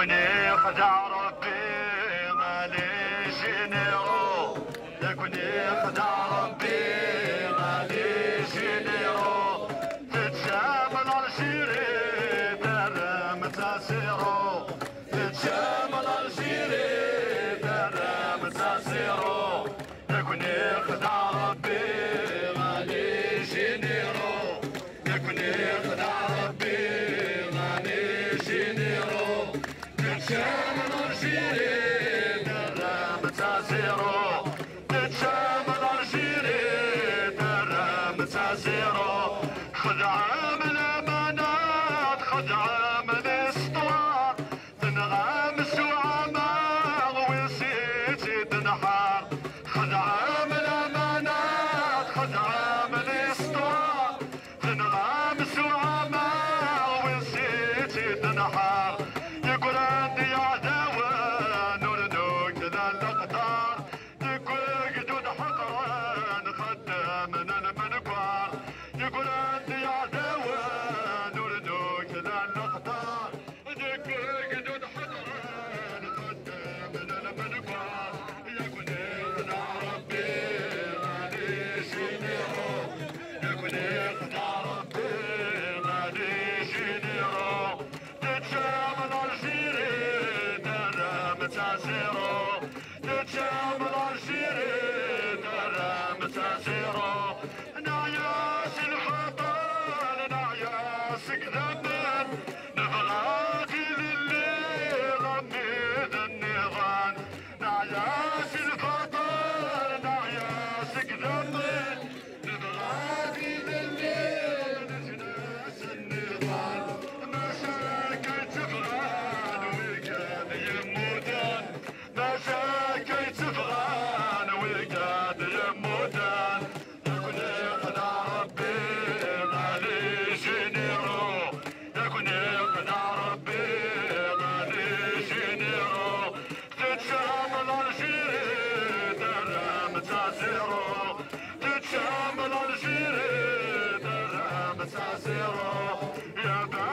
When it fades out of bed. It's zero. Yeah,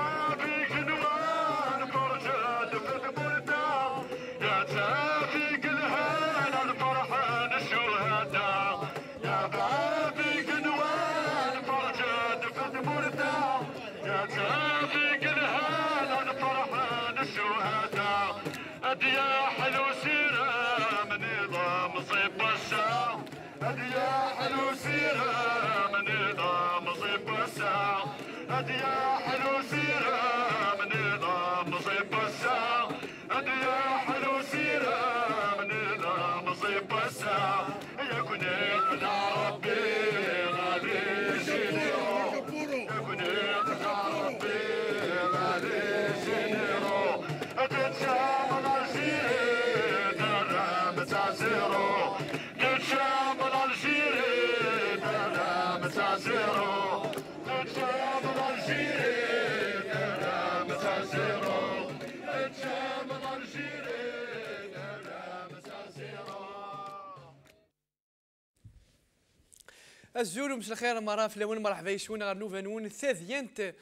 الزول مش الخير في الاول مرحبا يشونا غير نون الثاذيانت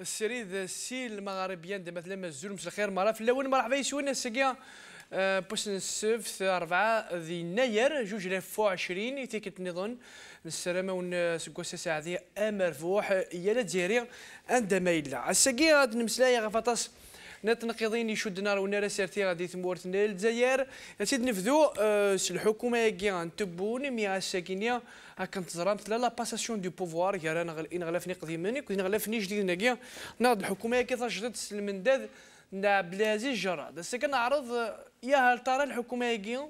السريد سيل مغربيان مثلا مازول مش الخير في الاول مرحبا يشونا سكيا باش نسفت أربعة ذي ناير جوج الاف وعشرين تيكت نظن نسرما ون سكوسا ساعة فوح يا ديري عندما يلا السكي غاد نمسلايا غفطاس نتنقضين يشدنا رونا سيرتي غادي تمورتنا الجزائر سيد نفذو أه الحكومه كي غنتبون مي الساكنيه كنتزرى زرامت لا باساسيون دو بوفوار غير رانا ان غلافني قديمانك كنت غلفني جديد نكيا ناض الحكومه كي تجدد المنداد نتاع بلازي جرا جراد هسه كنعرض يا هل ترى الحكومه كي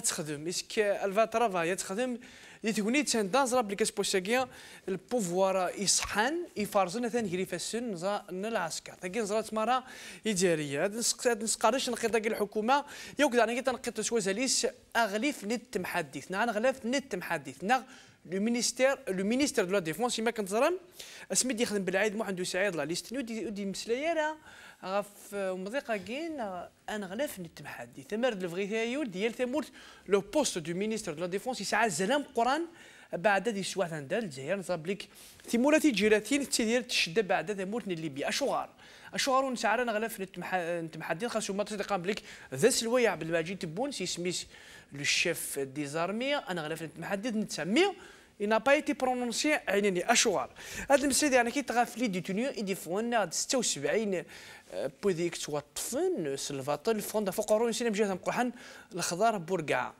تخدم اسك الفا ترافاي تخدم تكوني تان داز راب لي كاسبوسا كيا البوفوار يصحان يفرزن ثاني كري فاسن زا العسكر تاكي نزرات مرا يدارية هاد نسق هاد نسقارش نقيطا الحكومة يوكد انا كي تنقيط زاليس اغليف نت محدث نعم اغلاف نت محدث نعم لو مينيستير لو مينيستير دو لا ديفونس يما كنتظرم اسمي يخدم بالعيد محمد سعيد لا ليستني ودي ودي مسلايرا في مضيقه كاين انا غلاف نتمحدي الفغي الفغيثايو ديال ثمورت لو بوست دو مينيستير دو لا ديفونس يسعى زلام قران بعد دي سواعد عند الجزائر نصاب لك ثمورة جيراتين تدير تشد بعد ثمورة ليبيا شغار اشهر انا غلاف نتمحدين خاصو ما تصدق بليك ذا سلويع بالماجي تبون سيسميس لو شيف ديزارمي انا غلاف نتمحدد نتسميه il n'a pas été prononcé عينيني اشوار هذا المسيد يعني كي تغافلي دي تونيو دي فون 76 آه، بوذيك توطفن سلفاطل فوندا فوق رونسينا بجهه مقحن الخضار بورقعه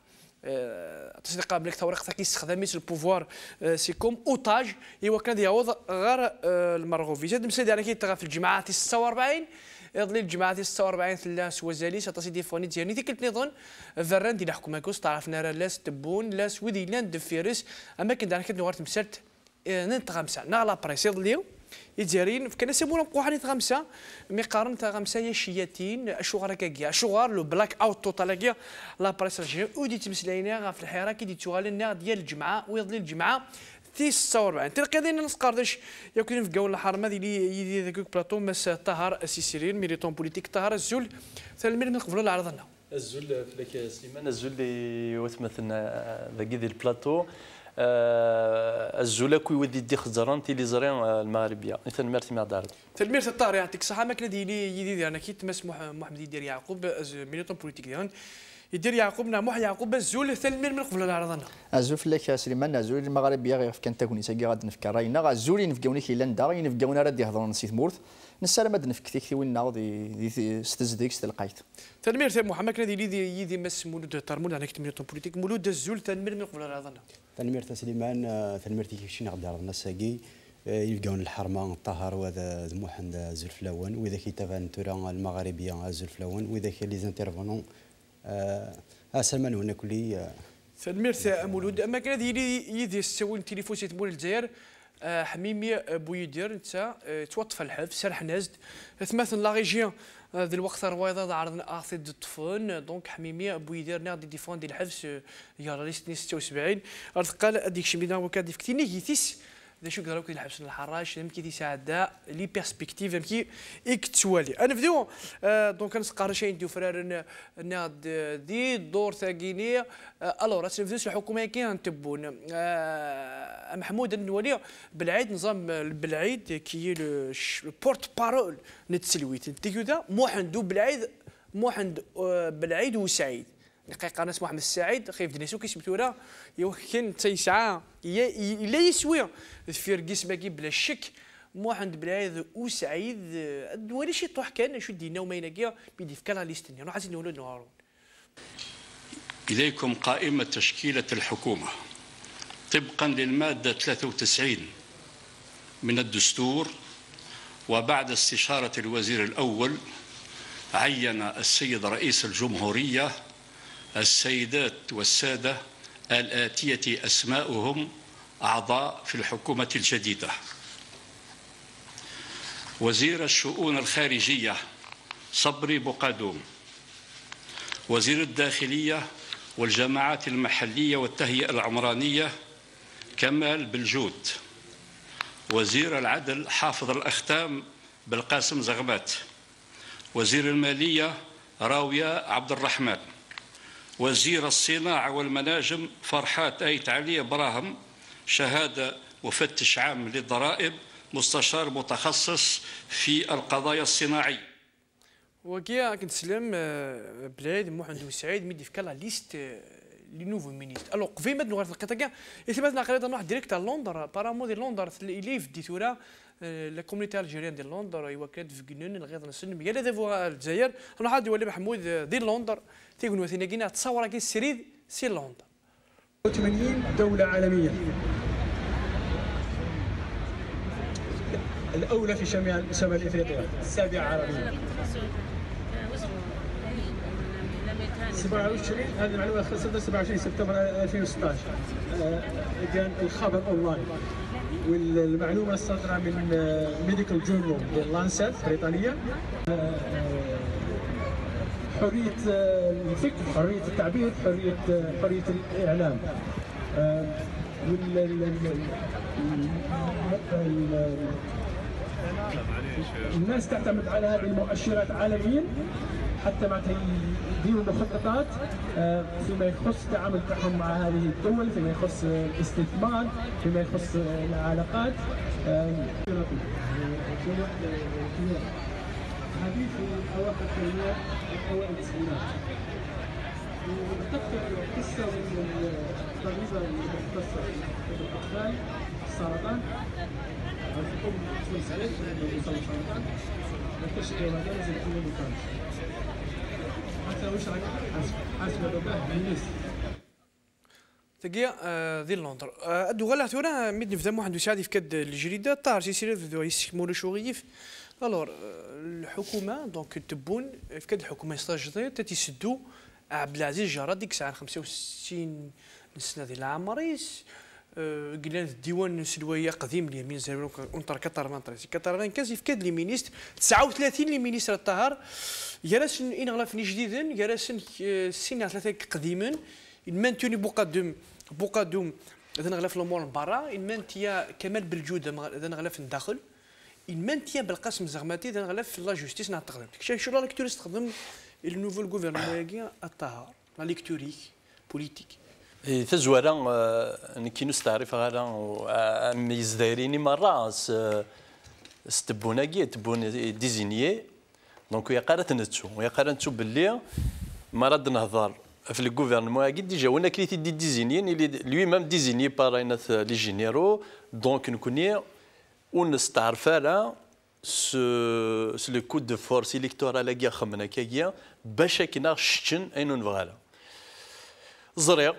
آه، تسرق ملك ثورقتها كيستخدميت البوفوار آه، سي كوم اوتاج ايوا كان يعوض غير المرغوب في هذا انا يعني كيتغى في الجماعه 46 يضلي الجماعه 46 ثلاث وزاليس اطاسي دي فوني ديالني ديك نظن فران ديال الحكومة كوس تعرفنا راه لاس تبون لاس ويدي لاند فيرس اما كنت انا كنت نغار تمسرت آه، ننتغمسا نا لا بريسي يتزارين فكان سيبونا قوحاني غمسة مقارنة غمسة يا شياتين اشوغار كاكيا اشوغار لو بلاك اوت توتالاكيا لا بريس الجيري ودي تمسلينا في الحيرة كي دي النار ديال الجمعة ويضلي الجمعة تي 46 تلقى دينا نسقاردش ياكلين في قول الحرمة اللي يدي ذاك بلاطو مس طهر سيسيرين ميريتون بوليتيك طهر الزول سلمين من قبل العرض عرضنا الزول فلك سليمان الزول اللي وتمثلنا آه، ذاك البلاطو آه، الزلاك ويودي يدي خزران تي لي زرين آه، المغربيه مثل مرتي ما دارت تلميرت الطار يعطيك الصحه ماكله ديالي يدي انا كي تمس محمد يدير يعقوب ميليتون بوليتيك ديالنا يدير يعقوبنا محمد يعقوب الزول تلمير من قبل العرضنا الزول في فلاك سليمان الزول المغربيه غير كان تكوني تاكي غاد نفكر راينا الزول ينفكاوني كي لندا ينفكاونا راه يهضرون نسيت مورث ما دنفك تيك تي وين ناوض ستزديك ستلقايت تنمير محمد كنا ديالي يدي مس مولود ترمون كنت كتمير بوليتيك مولود الزول تلمير من قبل العرضنا تنمير سليمان آه، تنمير كيفشي نغدى رضنا ساكي آه، يلقاون الحرمه الطهر وذا محمد زلفلاون واذا كي تفان تورا المغربيه زلفلاون واذا كي لي زانترفونون اسلمان آه، هنا كلي تنميرت مولود اما كان هذه يدي السول التليفون سيتمول الجزائر حميمي بويدير انت توطف الحف سرح نازد ثماثن لا ريجيون ذي الوقت رويضه عرضنا اعصي الطفن دونك حميمية حميمي بويديرنا دي ديفون دي الحبس يا ريستني 76 قال اديك شميدان وكاد وكاديف كتيني هيتيس ذا شو قالوا كي الحبس الحراش كي تساعد لي بيرسبكتيف كي اكتوالي انا فيديو آه، دونك نسقار شي نديو فرار ناد دي دور ثاقيني آه، راه فيديو الحكومه كي نتبون آه، محمود النولي بالعيد نظام بالعيد كي لو بورت بارول نتسلويت ديكو دا موحد بالعيد موحد بالعيد وسعيد دقيقه انس محمد السعيد خيف دنيسو كيسبتونا يمكن تيسعى لا يسوي فيرغيس ماكي بلا شك عند بلايد وسعيد الدوالي شي طوح كان شو دينا وما ينقيا بيدي فكرة ليستني انا عايزين نقولوا نهارون إليكم قائمة تشكيلة الحكومة طبقا للمادة 93 من الدستور وبعد استشارة الوزير الأول عين السيد رئيس الجمهورية السيدات والسادة الآتية أسماؤهم أعضاء في الحكومة الجديدة وزير الشؤون الخارجية صبري بقادوم وزير الداخلية والجماعات المحلية والتهيئة العمرانية كمال بالجود وزير العدل حافظ الأختام بالقاسم زغبات وزير المالية راوية عبد الرحمن وزير الصناعة والمناجم فرحات أيت علي إبراهيم شهادة مفتش عام للضرائب مستشار متخصص في القضايا الصناعية وكيا كنتسلم آه، بلاد محمد وسعيد مدي في فكالا ليست آه، لي نوفو مينيست الو قبل ما نغرف القطا كاع يتبات نقريض نروح ديريكت لندن بارامون دي لندن اللي في ديتورا آه، لا كوميونيتي الجيريان ديال لندن ايوا كانت في جنون الغيض نسن ميا لا دافو آه، الجزائر انا غادي ولي محمود آه، ديال لندن تيقول وثينا كينا تصور كي السريد سير لندن 80 دولة عالمية الأولى في شمال شمال إفريقيا السابعة عربية 27 هذه المعلومة 27 سبتمبر 2016 كان الخبر أونلاين والمعلومه الصادره من ميديكال جورنال ديال بريطانية آه، آه، حريه آه، الفكر حريه التعبير حريه حريه الاعلام الناس تعتمد على هذه المؤشرات عالميا حتى ما الدين والمخططات آه، فيما يخص التعامل مع هذه الدول فيما يخص الاستثمار فيما يخص العلاقات حديث آه، اواخر التسعينات اوائل التسعينات وتذكر قصه من طبيبه مختصه في الاطفال السرطان الام تونس عليه سرطان تكتشف هذا زي تكون مكانش تقيا آه، ذي لوندر آه، ادو غلا تونا آه، ميد نفدم واحد سعدي في كد الجريده طار سي سير يسكمون شوغيف الور الحكومه دونك تبون في كد الحكومه يستجدي تتسدو عبد العزيز جرا ديك الساعه 65 سنه ديال العمر قلنا الديوان السلويه قديم اليمين زمان اونتر 94 95 كاد لي مينيست 39 لي مينيستر الطهر يراسن ان غلافني جديدا يراسن سينا ثلاثه قديما دوم بوقادوم بوقادوم اذا غلاف الامور من برا المانتيا كمال بالجوده اذا غلاف الداخل المانتيا بالقسم زغماتي اذا غلاف لا جوستيس نتاع تقدم شو لا لكتور تخدم النوفو الغوفرنمون الطهر لا ليكتوريك بوليتيك إيه، تزورا آه، نكي نستعرف غالا آه، ميز دايريني مرة كي تبون ديزينيي دونك يا قارة نتو يا قارة نتو باللي ما نهضر في الغوفرنمون كي ديجا وانا كريت دي ديزيني لوي مام ديزينيي باغ لي جينيرو دونك نكوني ونستعرف على سو سو لو كود دو فورس الكتورال كي خمنا كي باش كنا شتن اينو نبغالا زريق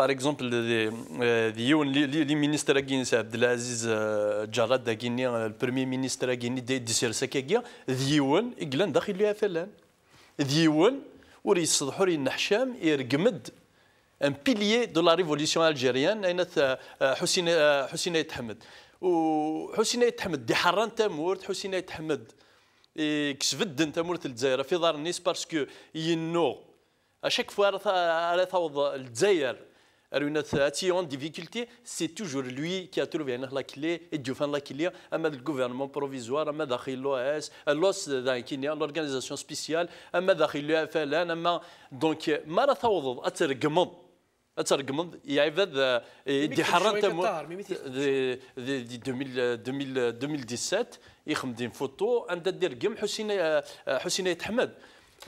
باغ اكزومبل ديون لي مينيستر كين عبد العزيز جراد كيني البريمي مينيستر كيني دي ديسير سكاكيا ديون اقلان داخل ليها فلان ديون ور يصدحوا ينحشام يرقمد ان بيليي دو لا ريفوليسيون الجيريان اين حسين حسين يتحمد وحسين يتحمد دي حران تامورت حسين يتحمد كسفد تامورت الجزائر في دار النيس باسكو ينو اشاك فوا على ثوض الجزائر en difficulté, c'est toujours lui qui a trouvé la clé et Dieu la clé, le gouvernement provisoire, l'OAS, l'organisation spéciale, l'UFLN, donc ماراثوضض اترقمض اترقمض يعبد دي حرنت 2017 يخمدين فوتو عند دير قم حسين حسين يتحمد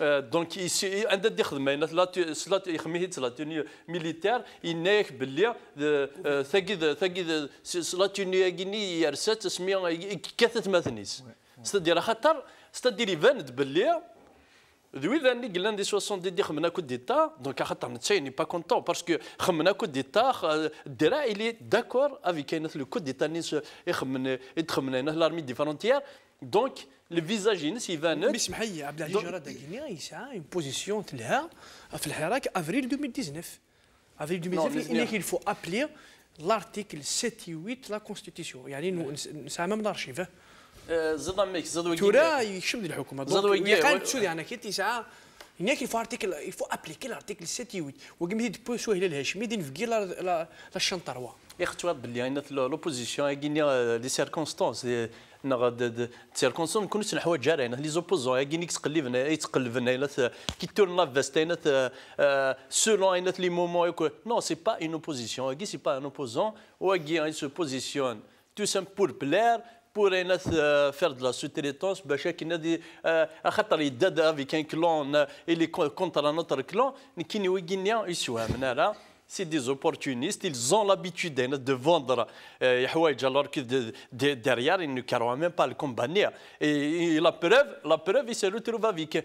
دونك عندها دي خدمه سلات يخميهد سلات ميليتير ينايك باللي ثاقي ثاقي سلات ينياكيني يرسات سمي كاثت مثنيس ستدير خاطر ستدير يباند باللي ذوي ذاني قلنا دي 60 دي خمنا كود ديتا دونك خاطر نتشي ني با كونتون باسكو خمنا كود ديتا الدراع اللي داكور افيك كاينه لو كود ديتا ني يخمن يدخمنا هنا لارمي دي فرونتيير دونك الفيزاج ينس يبان بسمح لي عبد العزيز جراد يسعى اون بوزيسيون تلها في الحراك افريل 2019 افريل 2019 انك يلفو ابلي لارتيكل 7 و 8 لا كونستيتيسيون يعني نسعى مام الارشيف euh, زاد ميك زاد ويكي تورا ديال الحكومه زاد ويكي قال تسودي انا كي تسعى هناك يلفو ارتيكل يلفو ابليكي لارتيكل 7 و 8 وكما تي بو شويه الهاشمي دين كي لا شنطروه اختوات باللي انا لوبوزيسيون circonstances, لي سيركونستانس نغ سيركونستانس كنا نحوا جارينا لي زوبوزون تقلبنا كي تورنا سولون لي مومون نو سي با اون اوبوزيسيون كي سي با ان اوبوزون pour faire de la qu'il a avec un clan, et contre un autre clan, c'est des opportunistes. Ils ont l'habitude de vendre euh, alors que derrière, ils ne carrément même pas le combattre. Et, la preuve, la preuve, il se retrouve avec,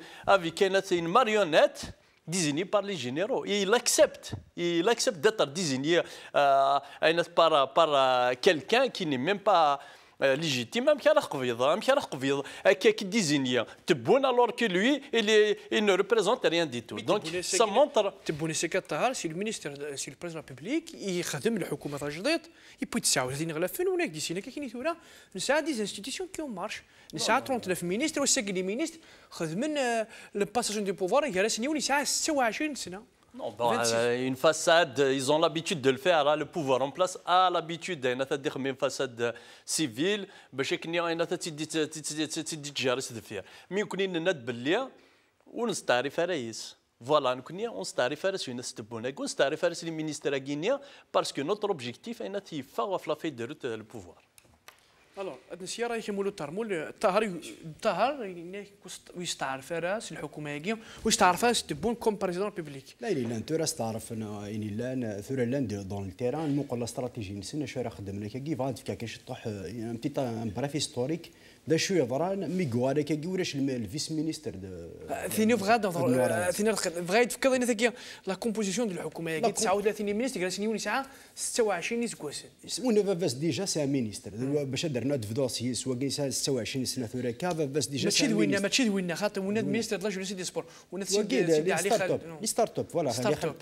une marionnette désignée par les généraux. Et il accepte, il accepte d'être désigné euh, par, par euh, quelqu'un qui n'est même pas آه، ليجيتيم امك راه قبيض امك راه قبيض هكا ديزينيا تبون الور كي لوي il il نو représente rien دي تو دونك ça montre تبوني سكا الطهر سي المينيستر سي البريزون بيبليك يخدم الحكومه تاع جديد يبوي تساوي هذه نغلا فين هناك دي سينا كاين ثورا نساعد دي انستيتيسيون كي مارش نساعد 30000 مينيستر وساكن مينيستر خدمن الباساجون دو بوفوار يا راسني ونساعد 26 سنه Non, bon, bah, euh, une façade, ils ont l'habitude de le faire. Le pouvoir en place a l'habitude d'être une façade civile. Bah, mais on connaît notre belia, on se tarifie à voilà, on se tarifie à on se tarifie à les ministères guinéens parce que notre objectif est de faire la fête de route euh, le pouvoir. الوغ النسيا راه كيمولوا التهرموا الطهر الطهر واش تعرف راس الحكومه هاكي واش تعرف راس تبون كوم بريزيدون بيبليك لا الا انت راس تعرف انا اني لان ثورا لان دون التيران نقول الاستراتيجي نسنا شو راه خدمنا كي فاد كاكاش طوح ان بريف هيستوريك دا شويه فران مي غوارا كيورش الفيس مينيستر ثاني بغا ثاني بغا يتفكر انا ثاني لا كومبوزيسيون ديال الحكومه هي 39 مينيستر قال سنيون ساعه 26 سكواس سمونا فاس ديجا سي مينيستر باش درنا دوسي سوا كيسا 26 سنه ثورا كا فاس ديجا ماشي دوينا ماشي دوينا خاطر ونا مينيستر لا جونيس دي سبور ونا سيدي علي خالد لي ستارت اب فوالا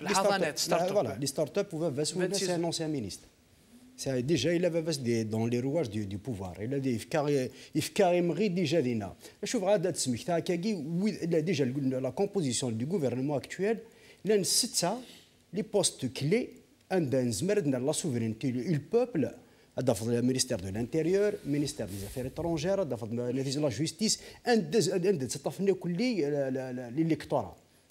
الحضانات ستارت اب فوالا لي ستارت اب وفافاس ونا سي انونسي مينيستر Ça, déjà, il avait dans les rouages du, pouvoir. Il a dit, il déjà dina. Je vois date smikta kagi, il a déjà la composition du gouvernement actuel. L'un c'est ça, les postes clés, un d'un dans la souveraineté, du peuple, d'affaires le ministère de l'Intérieur, le ministère des Affaires étrangères, le ministère de la justice, un des, un des, l'électorat.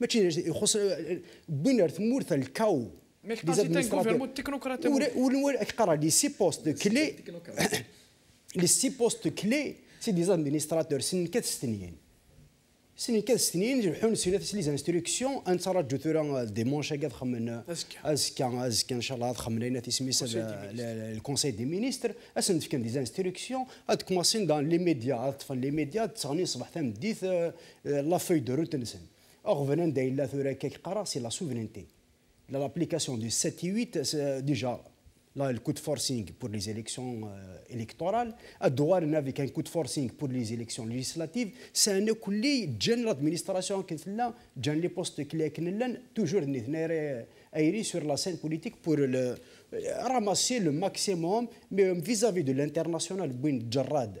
ماشي يخص بينر ثمورث الكاو مي كونفيرمو التكنوقراط قرا لي سي بوست كلي لي سي بوست كلي سي دي زادمينستراتور سن كات سنين سن كات سنين يروحون سينا لي زانستركسيون ان ترجو ثورا ديمونش هكا تخمن ازكا ازكا ان شاء الله تخمن لنا تسميس الكونسي دي مينيستر اسن تفكن دي زانستركسيون هاد كوماسين دان لي ميديا طفل لي ميديا تغني صباح تاع مديت لا فوي دو روت نسن c'est la souveraineté. L'application du 7 et 8, c'est euh, déjà là, le coup de forcing pour les élections euh, électorales. À Douarn, avec un coup de forcing pour les élections législatives, c'est un écoulé de l'administration qui est là, de les postes qui sont toujours aérés sur la scène politique pour le, euh, ramasser le maximum, mais vis-à-vis de l'international, Bouin Jarrad.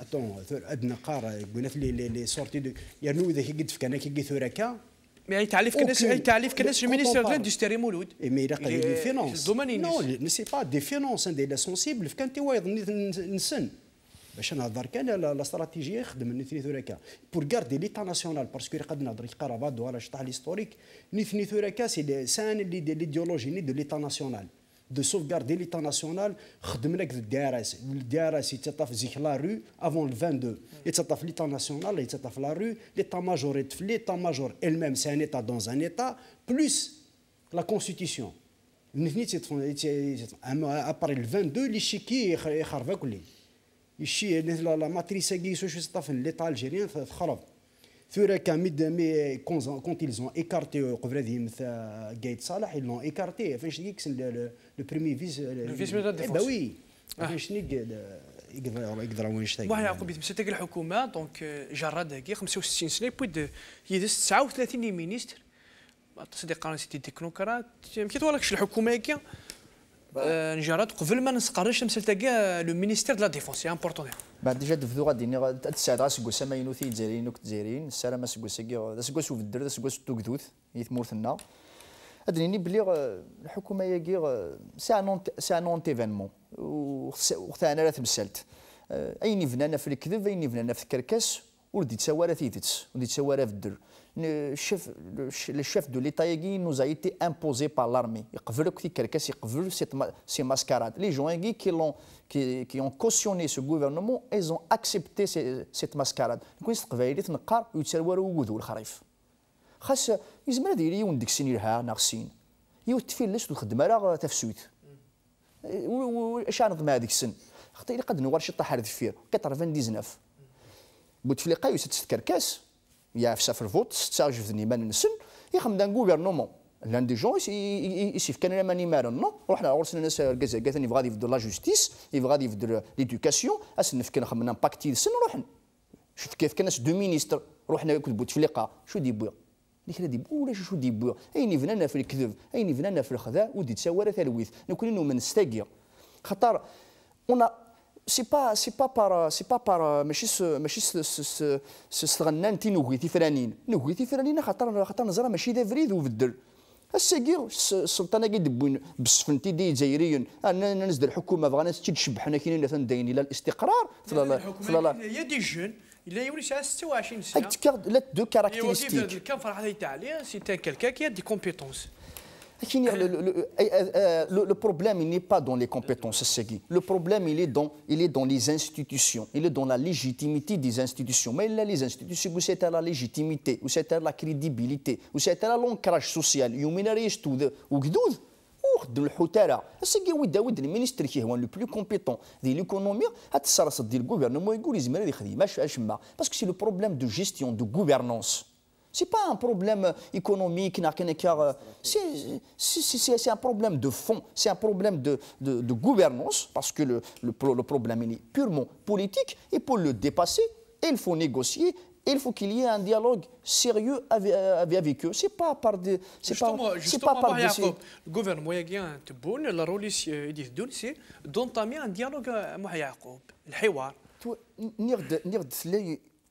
اتون ادنا قارة قلت لي لي لي سورتي دو يرنو كي قد فكان كي قد كا مي تعرف كناس تعرف كناس المينيستير دو لاندستري مولود مي الا لي فينونس نو نسي با دي فينونس اندي لا سونسيبل فكان تي وايض نسن باش نهضر كان لا استراتيجيه خدم نثني ثوراكا بور كاردي ليتا ناسيونال باسكو قد نهضر كارافادو على شطح ليستوريك نثني ثوراكا سي سان ليديولوجي ني دو ليتا ناسيونال de sauvegarder l'État national, le DRS. Le DRS, il la rue avant le 22. Il l'État national, il la rue. L'État-major, l'État-major elle-même, c'est un État dans un État, plus la Constitution. Après le 22, l'Ishiki est en train La matrice qui se L'État algérien est en se ثورة كاميد مي كونت ils ont écarté قبل هذه مثل قايد صالح ils l'ont écarté فاش ديك لو بريمي فيس لو فيس ميزون ديفونس باوي فاش نيك يقدر يقدر وين شتاي واه يعقوب يتمشى تلقى الحكومه دونك جراد 65 سنه بويد يدس 39 مينيستر صديق قانون سيتي تكنوكرات كي تولى الحكومه كي نجرات euh, قبل ما نسقرش نمثل تاكا لو مينيستير دو لا ديفونس سي امبورطون بعد ديجا دفدو غادي تسعد غاس كوسا ما ينوثي تزيرين وك الجزائريين السلام سكوسا كي سكوس وفدر سكوس توكدوث هي ثمورتنا ادنيني بلي آه، الحكومه ياكي سي ان سي انون ايفينمون وقتها انا راه تمثلت اين آه، يفنانا في الكذب اين يفنانا في الكركاس ولدي تسوى راه تيدت ولدي تسوى راه في الدر le chef, le chef de l'État nous a été imposé par l'armée. Il que ces mascarades. Les gens qui ont, qui, qui, ont cautionné ce gouvernement, ils ont accepté ces, cette mascarade. Donc, خاص يزمر هذا يلي وندك سنين لها ناقصين يوتفين ليش تخدم راه تفسويت واش نظم هذيك السن خطي قد نوار شي طاحر ذفير 99 بوتفليقه يوسف تكركاس يعرف يسافر فوت تستعجب ذني ما ننسن يخدم دان غوفرنومون لان دي جون يسيف كان انا ماني مارن نو وحنا غورسنا ناس كازا كاثن يبغى يفدو لا جوستيس يبغى يفدو ليدوكاسيون اسنف كان خدمنا باكتي سن روحنا شوف كيف كان دو مينيستر روحنا كنت بوتفليقه شو دي بويا اللي دي ديبو ولا شو بوغ اين فنانا في الكذب اين فنانا في الخذا ودي تساوى ثلويث نكون من نستاقيا خطر سي با سي با بار سي با بار ماشي س ماشي س س س غنان تي نوغي فرانين نوغي فرانين خاطر خاطر نزرى ماشي ذا فريد وبدل الساكي السلطان كي دبوين بسفن تي دي جزائريين انا نزد الحكومه بغانا تشبح انا كاين لا داين الى الاستقرار لا لا هي دي جون الا يولي ساعه 26 سنه لا دو كاركتيرستيك كان فرح عليه تاع سي تان كيلكا كي دي كومبيتونس le, le, euh, euh, euh, le, le, problème, il n'est pas dans les compétences, Segui. Le problème, il est, dans, il est dans les institutions. Il est dans la légitimité des institutions. Mais là, les institutions, où c'est la légitimité, où c'est à la crédibilité, où c'est à l'ancrage social, où c'est l'ancrage de l'hôtel. C'est que oui, le ministre qui est le plus compétent de l'économie, c'est le gouvernement. Parce que c'est le problème de gestion, de gouvernance. Ce n'est pas un problème économique, euh, c'est un problème de fond, c'est un problème de, de, de, gouvernance, parce que le, le, problème est purement politique, et pour le dépasser, il faut négocier, il faut qu'il y ait un dialogue sérieux avec, euh, avec eux. Ce n'est pas par des... C'est pas, pas par des... Euh, le gouvernement est bon. la rôle Edith Dounsi, d'entamer un dialogue avec Yacoub, le Hiwar. نرد نرد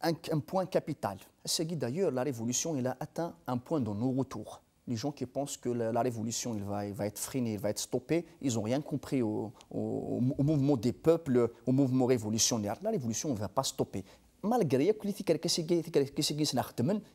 un, un point capital. d'ailleurs, la révolution, il a atteint un point de non-retour. Les gens qui pensent que la, révolution il va, être freinée, va être stoppée, ils n'ont rien compris au, mouvement des peuples, au mouvement révolutionnaire. La révolution ne va pas stopper. Malgré que ils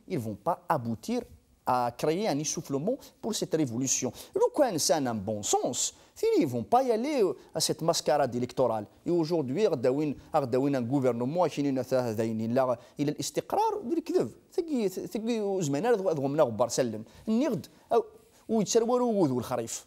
ne vont pas aboutir à créer un essoufflement pour cette révolution. Le coin, c'est un bon sens. فين يفون با يالي y aller euh, à cette mascarade électorale. Et aujourd'hui, غداوين غداوين ان غوفرنمون عايشين ذاين لا الى الاستقرار بالكذب ثقي ثقي زمان ذغمنا غبار سلم النغد ويتسروروا وذو الخريف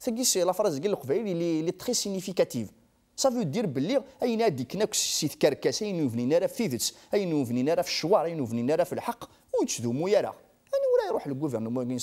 ثقي سي لا فراز قال القبائل لي تري سينيفيكاتيف سا فو دير باللي اين ديكناك سي تكركاس اين يوفنينا راه في ذتس اي يوفنينا راه في الشوارع اي يوفنينا راه في الحق ويتشذموا يا راه يعني ولا يروح للغوفرنمون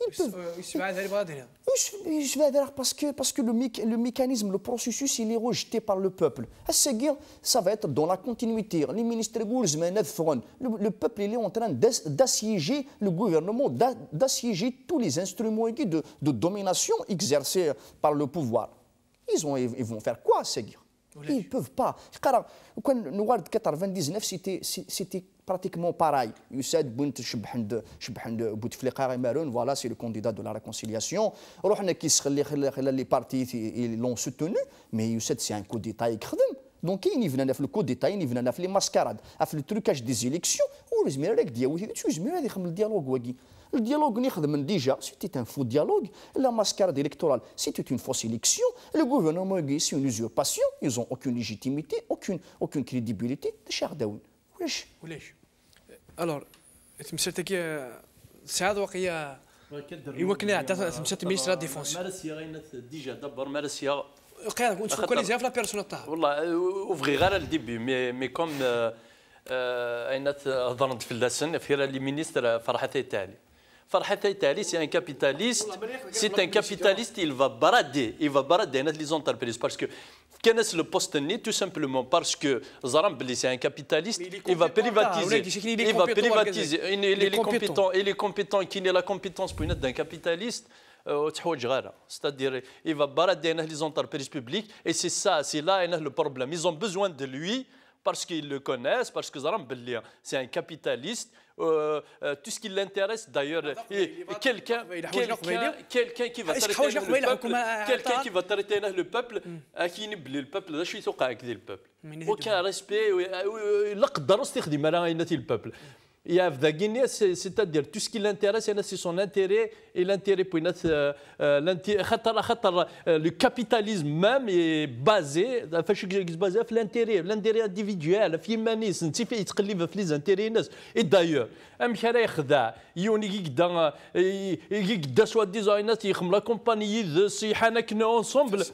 ils Je vais parce que, parce que le, mécanisme, le processus, il est rejeté par le peuple. À seguir, ça va être dans la continuité. Les ministres le peuple, il est en train d'assiéger le gouvernement, d'assiéger tous les instruments de, domination exercés par le pouvoir. Ils, ont, ils vont faire quoi à seguir ils ne peuvent pas. Quand Nouard 99, c'était pratiquement pareil. Youssef Bount Chbhand Bouteflika Maroun, voilà, c'est le candidat de la réconciliation. Les partis l'ont soutenu, mais Youssef, c'est un coup d'État détail. Donc, il y a le coup d'État, il y a les mascarades, le trucage des élections. Ils les Zmiralek, tu Zmiralek, le dialogue, الديالوغ نخدم ديجا سيتي ان فو ديالوغ لا ماسكارد الكتورال سيتي اون فوس اليكسيون لو غوفرنمون سي اون يوزورباسيون ils اوكين aucune اوكين اوكين كريديبيليتي crédibilité شي غداوين واش وليش الور تمثلتك سعاد واقيه ايوا كنا تمثلت ميستر ديفونس مالا الصياغه ديجا دبر مالا الصياغه قاعد كنت فوكاليزيها في لا بيرسون تاعها والله وفغي غير الديبي مي مي كوم اين هضرت في اللسن في لي مينيستر فرحتي التالي Farhat c'est un capitaliste. C'est un capitaliste, il va barader. Il va barader les entreprises. Parce que que le poste tout simplement parce que Zarambli, c'est un capitaliste, il, va hein, privatiser. Il, va privatiser. Il, est, compétent. Il est compétent. Qu'il ait la compétence pour être d'un capitaliste. Euh, C'est-à-dire, il va barader les entreprises publiques et c'est ça, c'est là le problème. Ils ont besoin de lui parce qu'ils le connaissent, parce que Zarambelli, hein, c'est un capitaliste, euh, euh, tout ce qui l'intéresse d'ailleurs. Quelqu'un quelqu'un ah, qui va traiter le peuple, quelqu'un mm. qui va traiter le peuple, à qui euh, le peuple, je suis le peuple. Aucun respect, l'aqdar, le peuple. c'est-à-dire tout ce qui l'intéresse, c'est son intérêt et l'intérêt pour le capitalisme même est basé, basé sur l'intérêt, l'intérêt individuel, في مانيس انت في يتقلب في لي زانتيري ناس اي دايور امشي راه يخدع يوني يقدا يقدا سوا ديزاينات يخمل كومباني يدس يحنك اونسومبل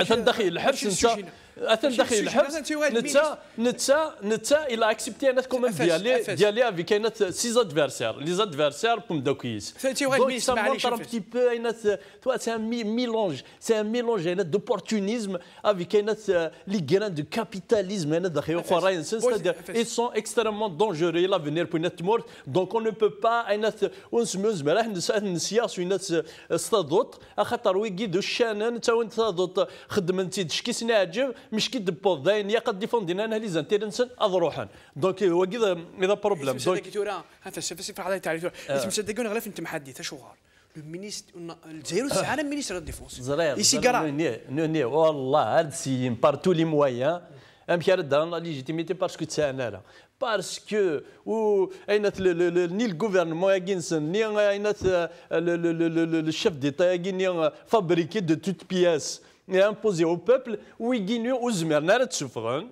عشان داخل الحبس انت اثن داخل الحبس نتا نتا نتا الى اكسبتي انا كوم ديالي ديالي في كاينه سي زادفيرسير لي زادفيرسير بوم داكيس دونك سا مونتر ان بتي بو اينات تو سي ان ميلونج سي ان ميلونج آه، اينات دوبورتونيزم افي كاينات لي غران دو كابيتاليزم انا داخل اخرين سيتادير اي سون اكستريمون دونجوري لافينير بوينات مورت دونك اون بو با اينات ونسموز مراح نسياس وينات ستادوت خاطر ويكي دو الشانن تا وانت خدمنتي تشكي سنعجب مش كي دبوض داين يا قد ديفوندينا انا لي زانتيرنسن اضروحا دونك هو كذا اذا بروبليم دونك تورا هذا سيف على تاع تورا تمسدقون غلاف انت محدي تشوغار لو مينيست الجزائر ساعه مينيستر ديفونس زراير ايسي كرا نو نو والله هاد سيين بار تو لي مويا امشي كي راه لا ليجيتيميتي باسكو تسانا باسكو و اينت ني الغوفرنمون ياكينسن ني اينت الشيف ديتا ياكين فابريكي دو توت بياس imposé au peuple ويقينو وزمر نار تشفغن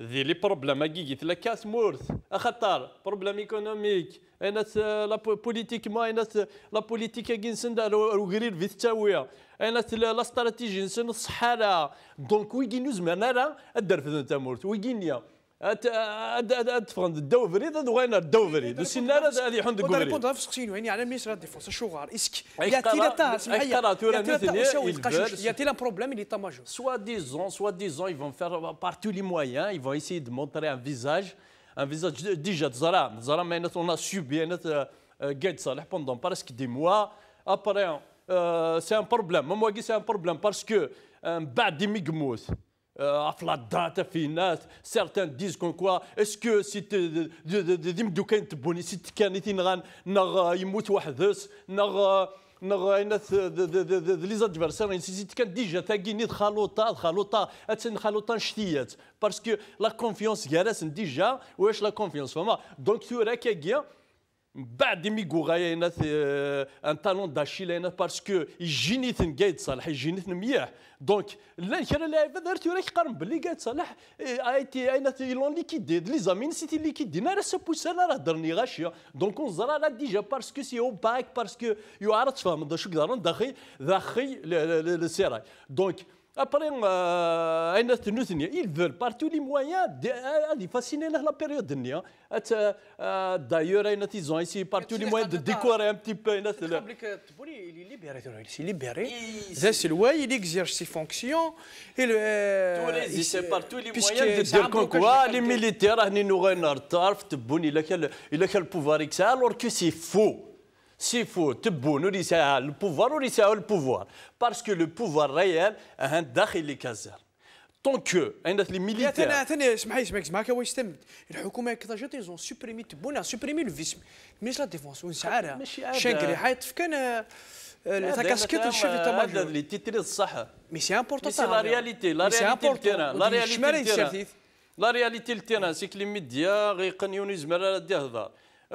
ذي لي بروبليم اكيكي تلاكاس مورث اخطر بروبليم ايكونوميك انا لا بوليتيك ما انا لا بوليتيك كينسن وغرير في التاويه انا لا استراتيجي نسن الصحاله دونك ويقينو زمر نار الدرفذ تاع مورث ويقينيا تفرند الدو فريد هذا وين دو فريد وسينا هذه حند قبري ريبوند في سقسينو يعني على ميسر ديفونس الشوغار اسكي يا تيلا تاع سمعيا يا تيلا يا تيلا بروبليم اللي تا ماجور سوا ديزون سوا ديزون يفون vont faire par tous les moyens ils vont essayer ان فيزاج un visage un visage déjà تزرع تزرع معناتها on a subi معناتها قاعد صالح pendant presque des mois après euh, c'est un problème moi c'est un problème parce que بعد euh, ميقموث افلا في ناس سيرتان ديز كون كوا اسكو سيت ديم دو كان تبوني سيت كانت نغان نغ يموت وحدس نغ نغ ايناث لي زادفيرسير سي كان ديجا نيت خلوطه خلوطه اتن خلوطه شتيات باسكو لا كونفيونس كاراسن ديجا واش لا كونفيونس فما دونك ثورا كاكيا بعد ميغوغايا غاينا آه، ان تالون داشيل هنا باسكو يجينيثن قايد صالح يجينيثن مياه دونك لا كان لاعب هذا راك قارن باللي قايد صالح اي تي اين تي لون ليكيدي لي زامين سيتي ليكيدي انا راه آه، سبوس انا راه درني غاشيه دونك نزرا راه ديجا باسكو سي او باك باسكو يو عرفت تفهم شو قدرنا داخي داخي السيراي دونك Après euh, ils veulent par tous les moyens euh, de fasciner la période. Hein. Euh, euh, d'ailleurs, ils ont essayé par tous les moyens de décorer un petit peu. Il est libéré. Il est libéré. Il exerce ses fonctions. Il essaie par tous les moyens de dire quoi les militaires, ils Il pas le pouvoir, alors que c'est faux. سي فو تبون اللي يساها البوفوار واللي البوفوار باسكو لو بوفوار ريال هان داخل لي كازار طونكو اين لي ميليتير انا انا اسمح لي اسمح اسمحك واش تم الحكومه كذا جات ايزون سوبريمي تبونا سوبريمي لو فيسم ميش لا ديفونس ونسعارها شانكري حيط في كان تاع كاسكيت الشيف تاع لي تيتري الصح مي سي امبورطون سي لا رياليتي لا رياليتي التيران لا رياليتي التيران لا رياليتي التيران سيك لي ميديا غيقنيوني زمرا دي هضر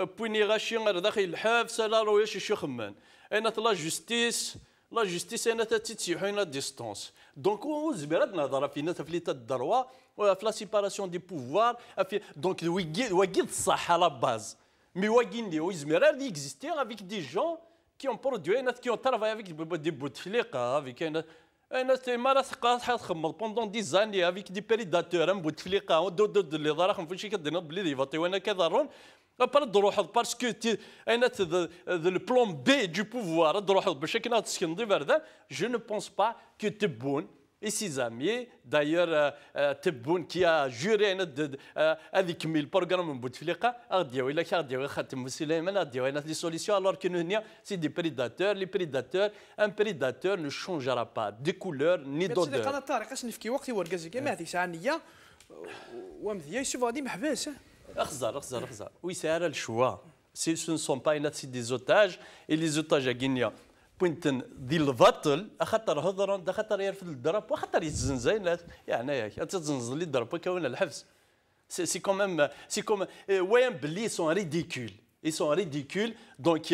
بويني غاشي غير داخل الحبس لا رويش شي خمان انا لا جوستيس لا جوستيس انا تتسيحونا ديستونس دونك هو زبير نهضر فينا في ليتا الدروا في لا سيباراسيون دي بوفوار دونك واكيد الصحة على باز مي واكين لي ويزمير دي اكزيستي افيك دي جون كي اون برودوي ناس كي اون ترافاي افيك دي بوتفليقه افيك انا انا ما راه خمر بوندون دي زاني افيك دي بريداتور ام بوتفليقه دو دو اللي ضرا خنفوشي كدير بلي ديفاتي وانا كذا رون برد تروحض باسكو تي انا البلون بي دو بوفوار تروحض باش كنا تسكنضي بردا جو نو بونس با كو تبون et ses amis. D'ailleurs, euh, Tebboune qui a juré euh, avec le programme de Bouteflika, a dit il a des solutions alors que nous, c'est des prédateurs. Les prédateurs, un prédateur ne changera pas de couleur ni d'odeur. وامثيه يشوف غادي محبس اخزر اخزر اخزر ويسار الشوا سي سون سون با سي دي زوتاج اي لي زوتاج غينيا بوينتن دي الباطل خاطر هضرون خاطر يرفد الضرب وخاطر يتزنزين يعني انت تزنزل لي الضرب وكاين الحفز سي سي كون ميم سي كوم وين بلي سون ريديكول اي سون ريديكول دونك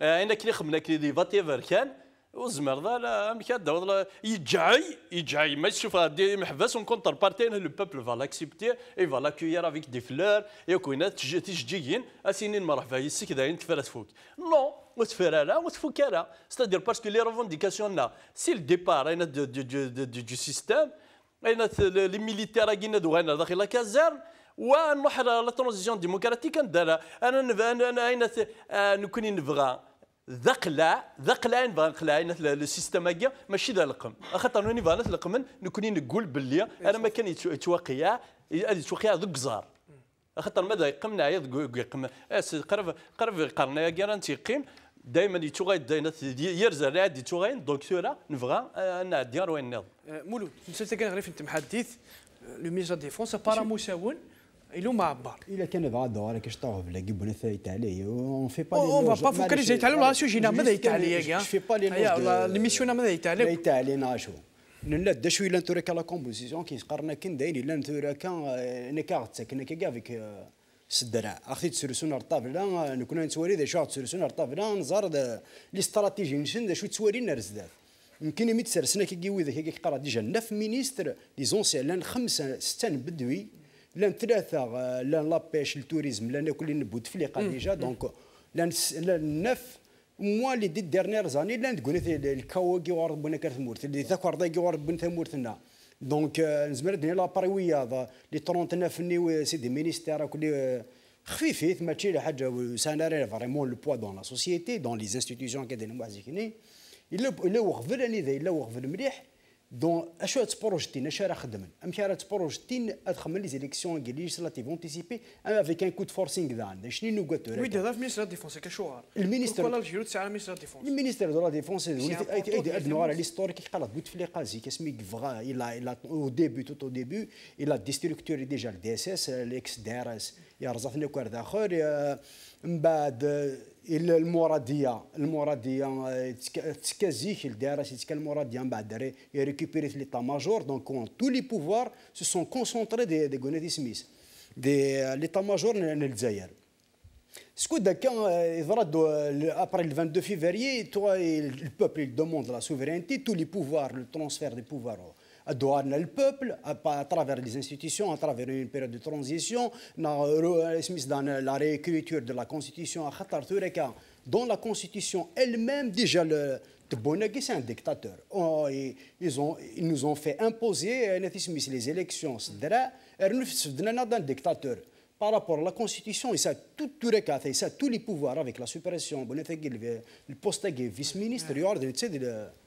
انا كي نخمم كي دي فاتيفر كان وزمر ذا امك الدور يجعي يجعي ما يشوف دي محبس اون كونتر بارتي لو بوبل فا لاكسبتي اي فا لاكويير افيك دي فلور يكون تشجيين اسينين مرحبا يسك داين تفرات فوك نو وتفرا لا وتفوك لا ستادير باسكو لي ريفونديكاسيون نا سي الديبار ديبار اين دو سيستيم اين لي ميليتير كينا دوغانا داخل لا وان ونروح لا ترونزيسيون ديموكراتيك ندارها انا انا اين نكون نبغى ذقلا ذقلا ان فانقلا لو سيستم هكا ماشي ذا القم خاطر نوني فانت القمن نكوني نقول باللي إيه، انا ما كان يتوقيا يتوقيا ذو قزار خاطر ماذا يقمنا عيا يقم قرب قرب قرنا كيران تيقيم دائما يتوغاي داينا يرزا عادي توغاي دكتوره نبغى آه، نبغى نعدي وين ناض أه، مولود نسيت كان غير في التمحدث لو ميزا ديفونس بارا مساون اليوم عبار الا كان بعض راك شطوه بلا كيب نثايت عليه اون في با اون با فوكر جاي تاع لا سوجينا ماذا يتعلي يا في با لي ليميسيون ماذا يتعلي يتعلي ناشو نلا دا شوي لان توراك لا كومبوزيسيون كي قرنا كن دايني لان توراك نكارت ساكن كي كافيك سدرا اخي تسرسون على الطابله نكون نتواري ذا شو تسرسون على الطابله نزار لي استراتيجي نشن ذا شو تسواري نرز رزداد يمكن ميت سرسنا كي قوي ذاك كي قرا ديجا نف مينيستر لي زونسيان لان خمسه سته نبدوي لان ثلاثه لان لابيش التوريزم لان كلين بوتفليقه ديجا دونك لان لان نف موا لي دي ديرنيير زاني لان تقول الكاو الكاوكي وربنا مورت اللي ذاك ورضاكي وربنا مورتنا دونك آه، نزمر دني لاباري ويا لي 39 ني سيدي مينيستير كل آه، خفيفيت ماشي لا حاجه ساناري فريمون لو بوا دون لا سوسيتي دون لي انستيتيوشن كادين موازيكني الا الا وغفل اني الا وغفل مليح دون اشو تبروجتين اش راه خدمن امشي راه تبروجتين ادخمن لي زيليكسيون ليجيسلاتيف اونتيسيبي ام افيك ان كود فورسينغ دان شنو نوغاتو وي هذا في مينيستر ديفونس كشوار المينيستر ولا الجيرو تاع مينيستر ديفونس المينيستر دو لا ديفونس ايدي اد نوار ليستوريك قال بوتفليقه قازي كاسمي فغا الا الا او ديبي تو تو ديبي الا ديستركتور ديجا دي اس اس ليكس دي ار اس يا رزقنا كوار من بعد Il le moradia, le moradia Il a récupérer l'État major. Donc tous les pouvoirs se sont concentrés des Gougnedismisses, de euh, l'État major en euh, euh, le Après le 22 février, le peuple demande la souveraineté, tous les pouvoirs, le transfert des pouvoirs le peuple, à travers les institutions, à travers une période de transition, euh, dans euh, la réécriture de la Constitution, à dont la Constitution elle-même, déjà le Tebbounaghi, c'est un dictateur. Oh, ils, ont, ils nous ont fait imposer euh, les élections. Nous un dictateur par rapport à la Constitution, et ça, tout, tout et ça, tous les pouvoirs avec la suppression, le poste vice-ministre, il y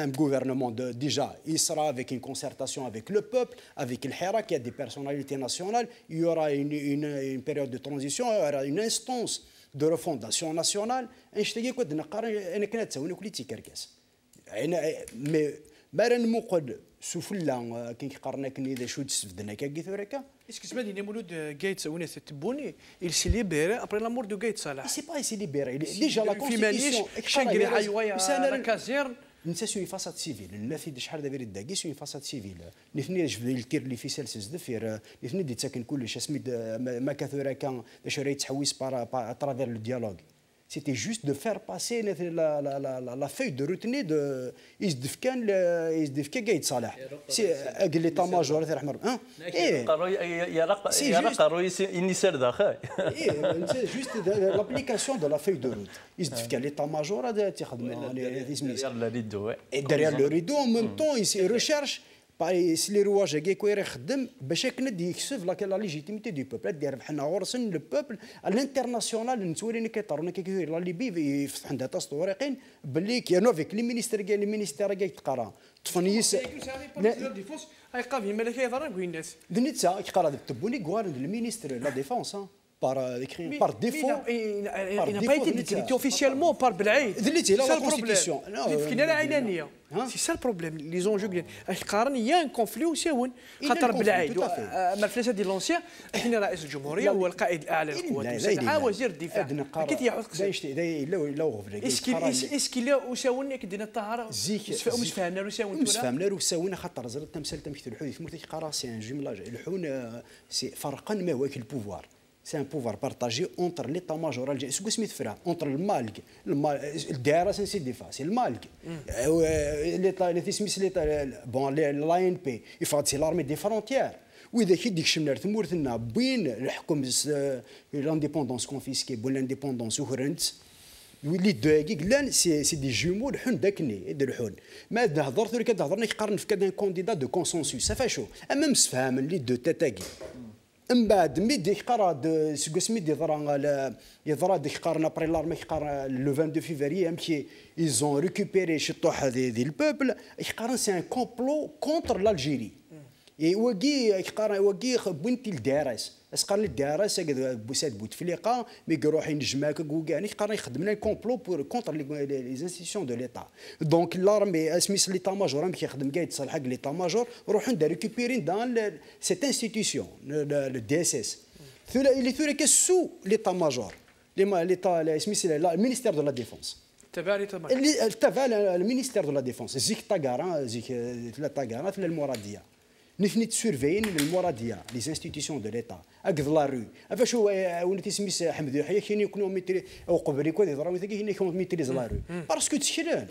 un gouvernement de, déjà, il sera avec une concertation avec le peuple, avec le Hera, qui a des personnalités nationales. Il y aura une, une, période de transition, il y aura une instance de refondation nationale. Mais مارا نموقد سفلا كي قرنا كني ذا شو تسفدنا كي vous اسكيز que دينا مولود غيتس وين تبوني il s'est libéré après la mort de Gates. Salah il s'est pas il est libéré déjà la constitution في ماليش شنقري نسى سو فاساد سيفيل لا في شحال دابير الداكي سو فاساد سيفيل نثني جبديل تير لي فيسال سزدفير نثني دي تاكن كلش اسمي ما كثر كان باش راهي تحويس بار اترافير لو ديالوغ C'était juste de faire passer la, la, la, la feuille de retenue de Isdefkan Gaïd Salah. C'est l'état-major. C'est juste l'application de la feuille de route. Isdefkan, l'état-major, derrière le rideau, en même temps, il recherche. باي سلي رواجا كي كوير يخدم باش كند يكسب لاك لا ليجيتيميتي دو بوبل دير ربحنا غرسن لو بوبل الانترناسيونال نتوريني كيطرونا كي لا ليبي يفتح عندها طاس طريقين باللي كيانو فيك لي مينيستر كاع لي مينيستر كاع تقرا تفنيس ايقاف ملكه يضرب الناس دنيتسا كيقرا دبتبوني كوار المينيستر لا ديفونس par l'écrit, euh, par défaut. Il n'a pas été décrété officiellement par Belay. C'est ça le problème. Euh, c'est ça le problème, les enjeux. Il y a un conflit aussi. خاطر بالعيد ما فلاش هذه لونسيان حنا رئيس الجمهوريه هو القائد الاعلى للقوات المسلحه وزير الدفاع كي يعود اسكي اسكي لا وساون كدينا الطهاره زيك مش فاهمنا وساون مش فاهمنا وساون خاطر زرت تمثال تمثل الحديث مرتي قرا سي ان جملاج الحون سي فرقا ما هو البوفوار c'est un pouvoir partagé entre l'état-major algérien. Ce que Smith fera, entre le Malg, le DRS, c'est le c'est le Malg. L'état, l'état, bon, l'ANP, il faut c'est l'armée des frontières. Oui, de qui dit que je suis l'indépendance confisquée, bien l'indépendance ouverte. Oui, les deux guiglen, c'est des jumeaux, le hun d'acné et de l'hun. Mais d'abord, tu le cas d'abord, il y a un candidat de consensus. Ça fait chaud. Et même se fait, les deux têtes من بعد ميدي قرا سكوس ميدي ضرا يضرا ديك قارنا بري لارمي قارنا لو 22 فيفري يمشي ايزون ريكوبيري شطوحه ديال شطوح دي البوبل قارن سي ان كومبلو كونتر لالجيري يوقي قرا يوقي بنتي الدارس اسقر الدارس بوساد بوتفليقه مي يروح ينجماك وكاني يعني قرا يخدم لنا كومبلو بور كونتر لي انستيتيون دو ليطا دونك لارمي اسميس ليتا ماجور راه كيخدم كاع يتصالح حق ليتا ماجور روح ندا ريكوبيرين دان سيت انستيتيسيون لو دي اس اس اللي ثوري كسو ليتا ماجور ليطا اسميس المينيستير دو لا ديفونس تبع ماجور تبع المينيستير دو لا ديفونس زيك تاغارا زيك لا في المراديه نثني تسورفين المورا المرادية لي زانستيتيسيون دو ليطا هكذا لا رو افاش هو ولاتي سميس حمد يحيى كاين يكونوا ميتري او قبري كون يضربوا ميتري هنا يكونوا ميتريز لا رو باسكو تشران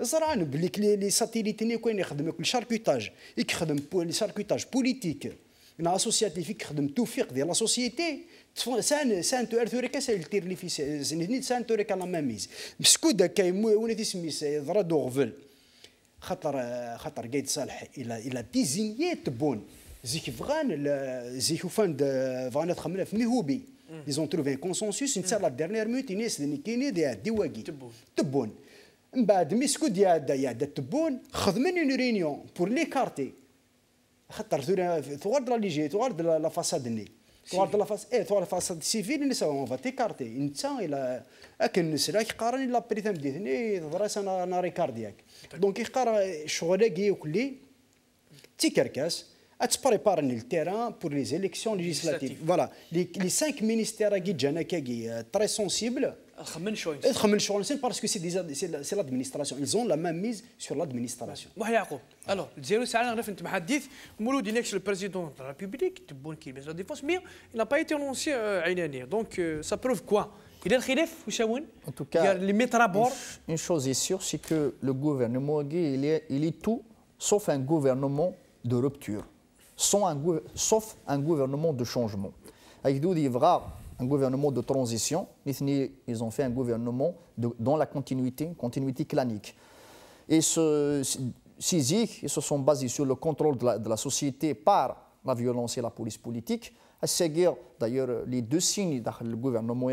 زرعان كلي لي ساتيليت ني كاين يخدم كل شاركوتاج يخدم لي شاركوتاج بوليتيك انا اسوسياتيف يخدم توفيق ديال لا سوسيتي سان سان تو ارثوريكا تير لي في سنتني سان توريكا لا ماميز مسكود كاين وني تسميس ضرا دوغفل خاطر خاطر قايد صالح الى الى ديزيني تبون زيك فغان زيك فاند فانا تخمنا في ميهوبي ils ont trouvé un consensus نتا لا ديرنيير ميوت ينس اللي كاين دي عدي واقي تبون تبون من بعد مسكو دي عدا يا تبون خدمن اون رينيون بور لي كارتي خاطر ثورد لا ليجي ثورد لا فاساد ني تعرض لافاس اي تعرض لافاس السيفيل نسا اون تيكارتي انت الى اكن نسلا كيقارن الا بريت مديتني تضرس انا ناري كاردياك دونك كيقار شغلاكي وكلي تيكركاس اتبريبارني للتيران بور لي زيليكسيون ليجيسلاتيف فوالا لي 5 مينيستير كي جانا كي تري سونسيبل parce que c'est l'administration. Ils ont la main mise sur l'administration. Alors, le président de la République, la défense, il n'a pas été annoncé à Donc, ça prouve quoi il a En tout cas, une chose est sûre, c'est que le gouvernement il est, il est tout sauf un gouvernement de rupture, sauf un gouvernement de changement un gouvernement de transition. Ils ont fait un gouvernement dans la continuité, continuité clanique. Et ce, Sizik, ils se sont basés sur le contrôle de la, société par la violence et la police politique. À D'ailleurs, les deux signes le gouvernement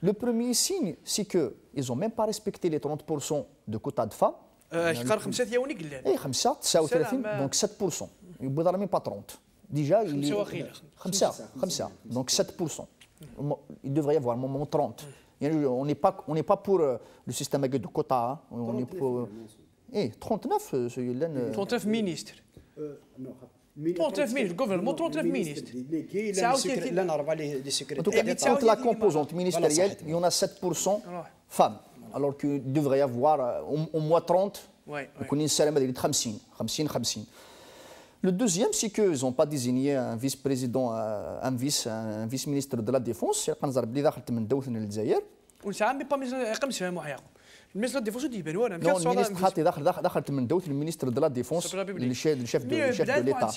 le premier signe, c'est qu'ils n'ont même pas respecté les 30% de quota de femmes. Euh, je Donc 7%. Ils ne même pas 30% déjà il est ça, donc 7%. Il devrait y avoir au moins 30. On n'est pas, on pas pour euh, le système de quotas. Hein. On est pour. Euh, eh, 39, euh, ministres. 39 ministres. Le 39 gouvernement, 39 ministres. En tout cas, entre la composante ministérielle, il y en a 7% femmes, alors qu'il devrait y avoir au, moins 30. On connaît une 50, le deuxième, c'est qu'ils n'ont pas désigné un vice-président, euh, un vice, un vice-ministre de la défense. C'est quand Zarbli d'a quitté Mendoza le Zaïr. Oui, ça, mais pas mis à comme ça, moi, le ministre de la Défense, il dit, ben voilà, le ministre de la Défense, le ministre de la Défense, le chef de, de l'État.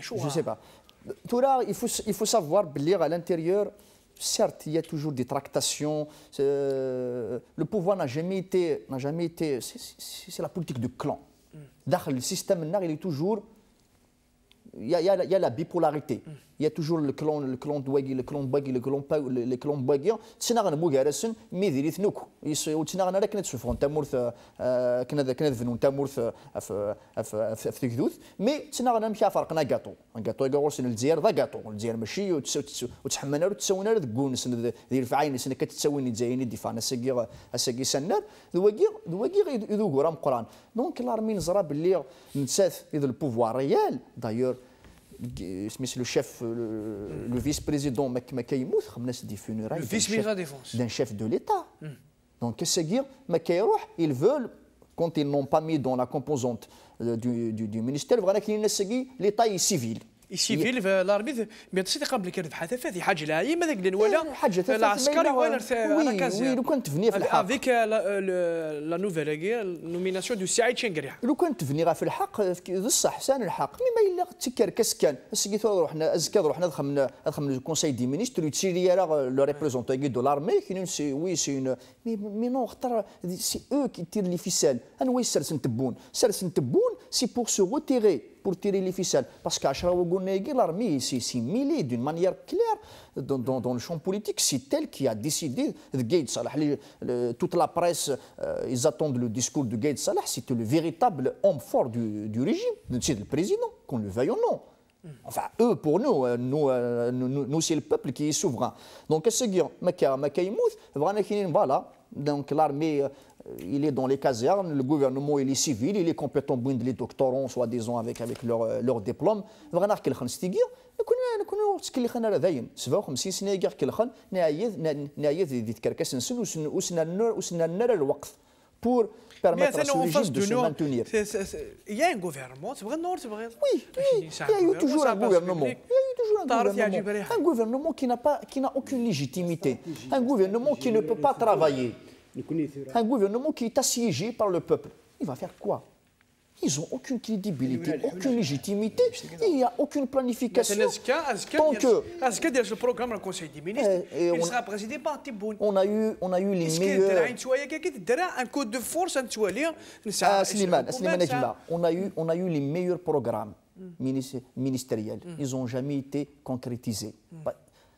Je ne sais pas. Tout là, il faut, il faut savoir, lire à l'intérieur, certes, il y a toujours des tractations. Euh, le pouvoir n'a jamais été. C'est la politique du clan. Dans le système, il est toujours. il y a la bipolarité. il y a toujours le clan le clan de wagi le clan de wagi le clan pa le clan de wagi ttnaɣen bugarasen mi dirit nuku ttnaɣen ara kna tsufɣen tamurt kna kna bnun tamurt f f f tigdut mi ttnaɣen amek ara ferqen agaṭu agaṭu ga ɣur-sen lezzayer d agaṭu lezzayer maci وتحمل ارو تساون ارو تقونس دير في عينس انك تساوي نتزاين دي فانا ساكي ساكي سنار ذواكي ذواكي يذوق راه مقران دونك لارمي نزرى باللي نسات اذا البوفوار ريال دايور le chef, le, le vice-président Makaymout, des funérailles d'un chef, de l'État. Hmm. Donc, c'est ils veulent, quand ils n'ont pas mis dans la composante euh, du, du, du ministère, l'État est civil. السيفيل الاربيت ما تصدق قبل كيربح حاجه لا اي ماذا اللي ولا العسكري ولا ركاز وي لو كان تفني في الحق هذيك لا نوفيل هاكي نوميناسيون دو سعيد شنقريح لو كان تفني في الحق بصح سان الحق مي ما الا تكركس كان سكي روحنا ازكى روحنا دخلنا دخلنا لو كونساي دي مينيستر يتسيري يا لو ريبريزونتون دو لارمي كاين سي وي سي اون مي نو خطر سي او كي تير لي فيسال وي سرس تبون سرس تبون سي بور سو روتيري pour tirer les ficelles. Parce qu'Achraf Gounegui, l'armée s'est mêlée d'une manière claire dans, le champ politique. C'est elle qui a décidé de Gates Salah. toute la presse, euh, ils attendent le discours de Gates Salah. C'était le véritable homme fort du, régime. C'est le président, qu'on le veuille ou non. Enfin, eux pour nous, euh, euh, nous, nous, c'est le peuple qui est souverain. Donc, ce qui voilà, donc l'armée il est dans les casernes, le gouvernement il est civil, il est compétent pour les doctorants soi-disant avec avec leur euh, leur diplôme. غنعرف كلخن ستيغي كنا كنا تكلخن راه باين 57 سنه كاع كلخن نايد نايد دي تكركس نسن وسن وسن وسن le temps pour permettre à ce régime de se maintenir. Il y a un gouvernement, c'est vrai, non, c'est vrai. Oui, oui, il y a eu toujours un gouvernement. Un gouvernement qui n'a aucune légitimité. Un gouvernement qui ne peut pas travailler. Un gouvernement qui est assiégé par le peuple, il va faire quoi ils n'ont aucune crédibilité, aucune légitimité, il n'y a aucune planification. Est-ce que... le programme du Conseil des ministres, eh, eh, il sera présidé par On a eu, on a eu les meilleurs... Un code de force, ah, on a eu, on a eu les meilleurs programmes mm. ministériels. Mm. Ils n'ont jamais été concrétisés. Mm.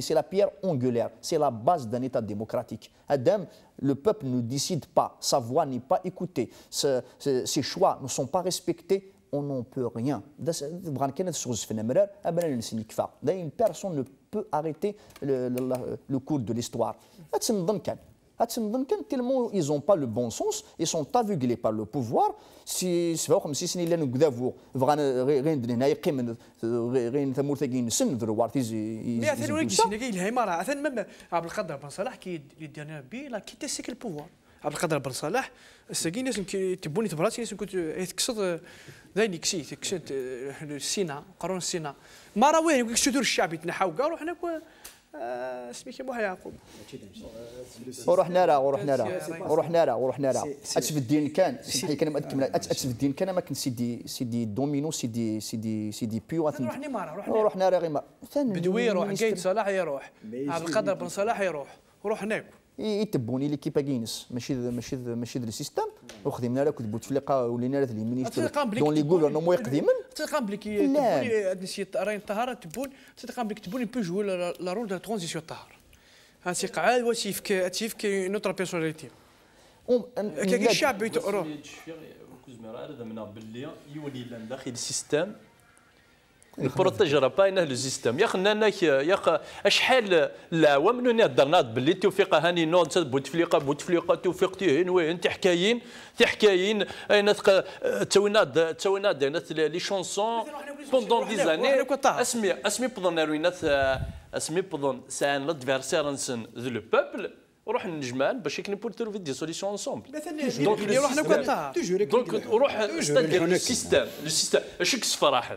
c'est la pierre angulaire, c'est la base d'un État démocratique. Adam, le peuple ne décide pas, sa voix n'est pas écoutée, ses, choix ne sont pas respectés, on n'en peut rien. Une personne ne peut arrêter le, le cours de l'histoire. tellement ils n'ont pas le bon sens, ils sont aveuglés par le pouvoir. Si c'est comme si ce n'est rien de rien قيم غير ثمور ثقيل نسن ذرو وارتيز مي اثن ولك سينا كاين الهيمره اثن مم عبد القادر بن صلاح كي يدير بي لا كي تسيك البوفوار عبد القادر بن صلاح الساكين ناس تبوني تبراتي ناس كنت تكسر ذاين كسي تكسر السينا قرون السينا ما راه وين كشتور الشعب يتنحاو كاع روحنا آه، سميتها بوها يعقوب وروح نارا وروح نارا وروح نارا وروح نارا اتشف الدين كان سمح لي كان كمل اتشف الدين كان ما كان سيدي سيدي دومينو سيدي سيدي سيدي بيو روح نمارا روح نارا غير بدوي يروح كاين صلاح يروح عبد القادر بن صلاح يروح روح هناك يتبوني ليكيبا كينس ماشي ماشي ماشي لو سيستيم وخدمنا راه كنت بوتفليقه ولينا راه لي مينيستر دون لي غوفرنمون يقديما تلقام بليك تبوني هاد الشيء راهي الطهاره تبون تلقام بليك تبوني بو جو لا رول دو ترونزيسيون الطهاره هانسي قعاد وسيفك اتيف كي نوتر بيرسوناليتي كي الشعب يتقرا كوزميرا هذا منا باللي يولي داخل السيستم نبروتيجي با انه لو سيستيم يا خنا انك يا اشحال العوام اللي هضرنا باللي توفيق هاني نون بوتفليقه بوتفليقه توفيق هين وين تحكايين تحكايين انا توينا توينا دينات لي شونسون بوندون دي زاني اسمي اسمي بوندون روينا اسمي بوندون سان لادفيرسير ذو لو بوبل روح نجمان باش يكون بور تروفي دي سوليسيون انسومبل مثلا دونك روح نكون دونك روح استدير السيستم السيستم اشك سفراحن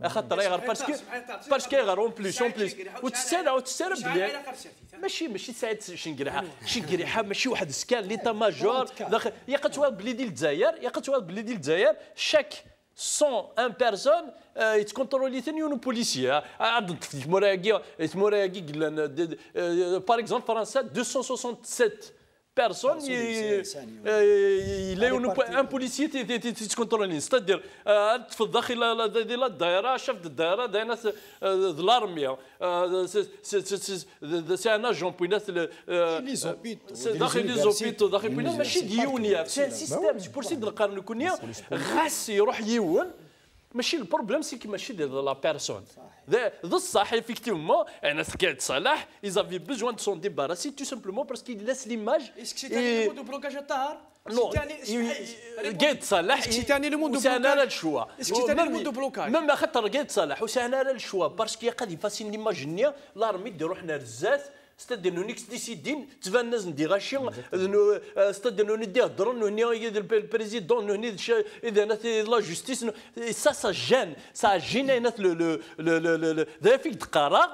اخذت راي غير باسكو باسكو غير اون بليس اون بليس وتستنى وتستنى بلي ماشي ماشي سعيد شنقريحه شنقريحه ماشي واحد سكان اللي تا ماجور داخل يا قتوال بلي ديال الجزائر يا قتوال بلي ديال الجزائر شاك ان بيرسون آه، يتكونترولي ثاني اون بوليسيا آه، عاد تفلت موراكي موراكي قال باغ اكزومبل فرنسا 267 بيرسون لا ان بوليسي تكونترولين ستادير انت في الداخل ديال الدائره شاف الدائره داينا دلارميا سي ان اجون بينات داخل لي زوبيتو داخل بينات ماشي ديونيا سي ان سي بور سيد القرن الكونيه غاس يروح يون ماشي البروبليم سي كي ماشي ديال لا بيرسون ذا صح ايفيكتيفمون انا سكيت صلاح ايزافي بيزوان دو سون ديباراسي تو سامبلومون باسكو لاس ليماج اسكو تاني لو بلوكاج الطهر نو قيد صلاح تاني لو موندو بلوكاج سهل الشوا اسكو تاني لو موندو بلوكاج ميم خاطر قيد صلاح وسهل الشوا باسكو قد يفاسين ليماج نيا لارمي دي روحنا رزاز ستاد انه نيكس ديسيدين سي تبان الناس ندي غاشي ستاد انه ندي هضرون هنا يد البريزيدون هنا اذا لا جوستيس سا سا جان سا جينينات لو لو ذا فيك دقاره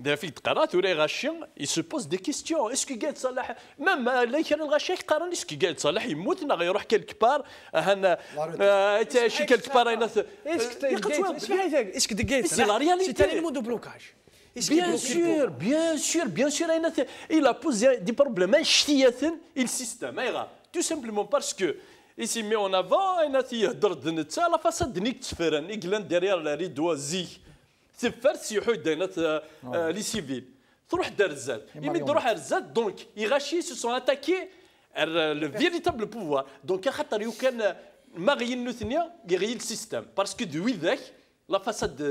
دابا فيك تقرا ثوري غاشي يسبوز دي كيستيون اسكو قال صلاح ميم لا كان الغاشي يقارن اسكو قال صلاح يموت نا غيروح كالكبار هنا شي كالكبار اسكو دقيت اسكو دقيت سي لا رياليتي سي المود بلوكاج Bien sûr, bien sûr, bien sûr. Il a posé des problèmes. Et le système, tout simplement parce que. ici, mais met en avant, il y a un la façade n'est faire Il glande derrière la rideau, C'est faire si il y a les civils. Il y a des Il met donc les rachis se sont attaqués er, euh, le véritable pouvoir. Donc il y a un marié de le système. Parce que de lui, لا فاساد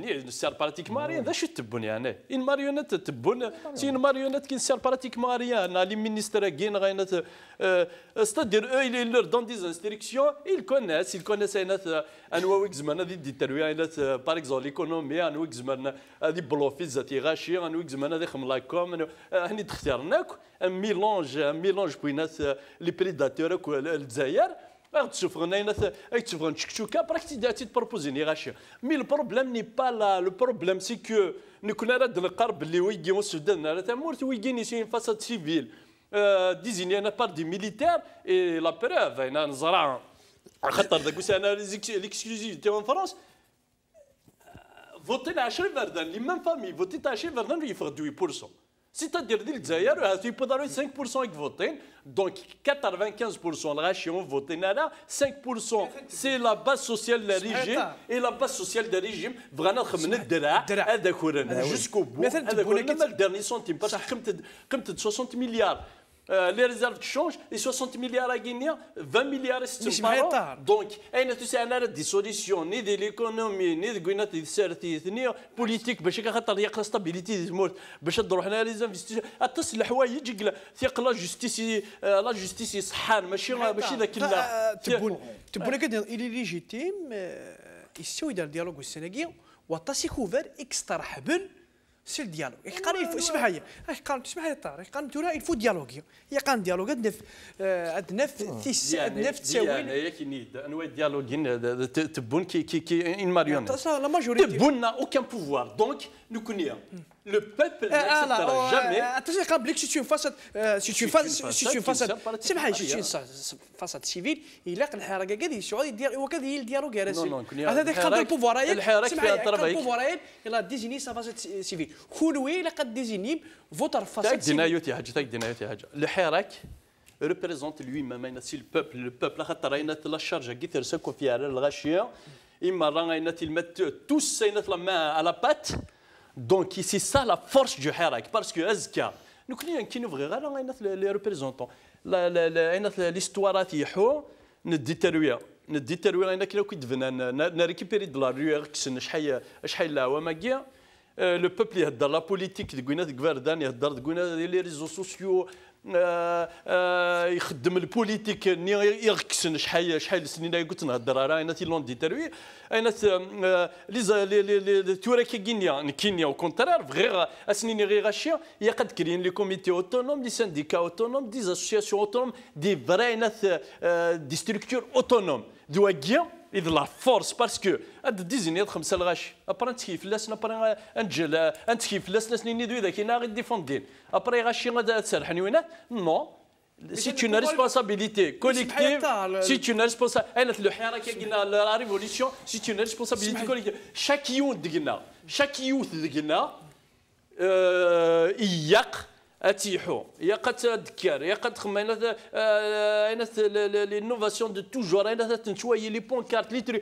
ني سير باراتيك ماريان ذا شو تبون يعني ان ماريونيت تبون سين ماريونيت كي سير باراتيك ماريان لي مينيستر كين غينات ستادير اي لور دون ديز انستريكسيون il يل il connaissent ان انوا ويك زمان هذه دي تروي انات باغ اكزومبل ليكونومي ان ويك زمان هذه بلوفيز ذاتي غاشي ان ويك هذه خم لاكوم هني تختارناك ميلونج ميلونج بينات لي بريداتور الجزائر غاد تسفغن اين اي تسفغن تشكتوكا براك تيداتي تبروبوزيني غاشي مي البروبليم ني با لا لو بروبليم سي كو نكون راد القرب اللي ويجي السودان راه تامورت ويجي نيسين فاساد سيفيل ديزيني انا بار دي ميليتير اي لا بروف انا نزرع خاطر داك انا ليكسكلوزيفيتي اون فرونس فوتي 20 فردان لي ميم فامي فوتيت 20 فردان يفرد 8% C'est-à-dire que peut 5% qui votent, hein. donc 95% de voté votent, 5% c'est la base sociale du régime, et la base sociale du régime, vraiment, jusqu'au bout, le dernier centime, parce que 60 milliards. لي ريزيرف تشونج لي 60 مليار غينيا 20 مليار يستمر دونك اين تسعنا دي سوليسيون ني دي ليكونومي ني دي كوينات دي سيرتي ني بوليتيك باش خاطر يقرا ستابيليتي دي تمورت باش تروح هنا لي زانفستيسيون اتس الحوايج ثق لا جوستيسي لا جوستيسي صحان ماشي ماشي ذاك لا تبون تبون كدير الي ليجيتيم يسوي دار ديالوغ السنه وطاسي كوفر اكسترا حبل سير ديالوغ قال اش ديالوج يقال اسمع هيا يقال اسمع هيا طار يقال تورا الفو ديالوغ هي قال ديالوغ عندنا عندنا في عندنا في التساوي التاويل هي كاين انواع ديالوغين تبون كي كي كي اون ماريونيت لا ماجوريتي تبون اوكان بوفوار دونك نكونيا لو بيبل لا جامي rappelez que c'est فاسات façade, c'est une façade, c'est فاسات سمح لي شي فاسات سيفيل الا يلاقي الحركه كاع يسعود يدير هو كاع ديالو كاع راسي هذا خاطر البوفوارايل الحركه فيها الضربه البوفوارايل يلا ديزيني فاسات سيفيل كونوي الا قد ديزيني فوتر فاسات تاك دينايو تي حاجه تاك دينايوت يا حاج الحراك لوي ما ماينا سي le peuple le peuple خاطر راينا لا شارجه كي ترسكو فيها على الغاشيه اما راينا تلمت توس سينات لا على بات دونك سي سا لا فورس جو حراك باسكو ازكا ازكى نكني كي نبغي غير غينا لي ريبريزونتون غينا ليستوارا تيحو ندي الترويه ندي الترويه غينا كي كي دفنا نريكيبيري دو لا روي كسن شحال شحال ما كيا لو بوبل يهدر لا بوليتيك تقولنا تقفر دكفاردان يهدر تقولنا لي ريزو سوسيو آه، آه، يخدم البوليتيك ني يركسن شحال شحال سنين قلت نهضر راه انا تيلون دي تروي انا آه، لي لي لي تورا توراكي كينيا نكينيا او كونترير فغير اسنين غير غاشيا يا قد كرين لي كوميتي اوتونوم دي سانديكا اوتونوم دي اسوسياسيون اوتونوم دي فري دي ستركتور اوتونوم دو اذا لا فورس باسكو هاد ديزيني خمسه الغاش ابري نتكي فلاس ابري نجل نتكي فلاس ناس نيني دويدا كينا غير ديفوندين ابري غاشي غادا تسرحني وينات نو C'est une responsabilité collective. C'est une responsabilité. La révolution, c'est une responsabilité collective. Chaque youth, chaque youth, il y a اتيحو يا قد دكار يا قد خمينا آه، لي لينوفاسيون دو توجور انا تنشوي لي بون كارت لي تري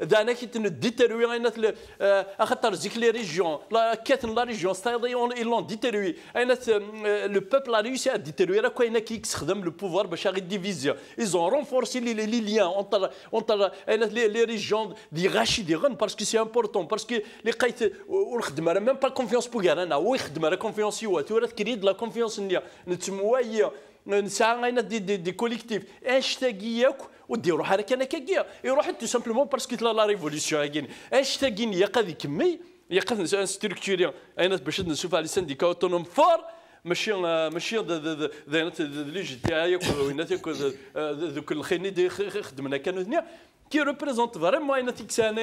دانا كي ديتروي انا آه، خاطر زيك لي ريجيون لا كاتن لا ريجيون ستايدي اون لون ديتروي انا آه، لو بوبل ا ريوسي ا ديتروي راه كاين كي يخدم لو بوفوار باش غي ديفيزيون ايزون رونفورسي لي لي ليان اونتر اونتر انا لي ريجيون دي غاشي دي غن باسكو سي امبورطون باسكو لي قايت والخدمه راه ميم با كونفيونس بوكار انا خدمه راه كونفيونس يوات كريد لا كونفيونس نتموا نتموايا نسعى غينا دي دي, دي كوليكتيف اش تاقي ياك ودي روح على كان كاكيا يروح تو سامبلومون باسكو لا ريفوليسيون هاكين اش تاقي يا قاد يكمي يا قاد نستركتوري انا باش نشوف على سنديكا اوتونوم فور ماشي ماشي لي جي تي اي وينات ذوك الخيني خدمنا كانوا هنا كي ريبريزونت فريمون انا تيكس انا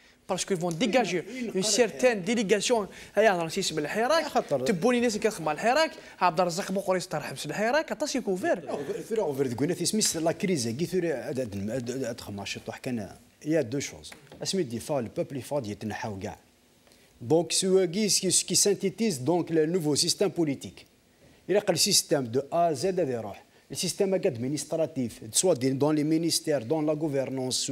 باسكو فون ديجاجي اون سيرتان ديليغاسيون يهضر سي اسم الحراك تبوني ناس كيخدموا على الحراك عبد الرزاق بوقري ستار حبس الحراك عطاس كوفير فيرا اوفر دكونا في سميس لا كريز كي ثورا ادخل ماشي طوح كان يا دو شوز اسمي دي فا البوبل يفا يتنحاو كاع دونك كي سكي سانتيتيز دونك لو نوفو سيستيم بوليتيك قال سيستيم دو ا زاد هذا يروح Le système administratif, soit dans les ministères, dans la gouvernance,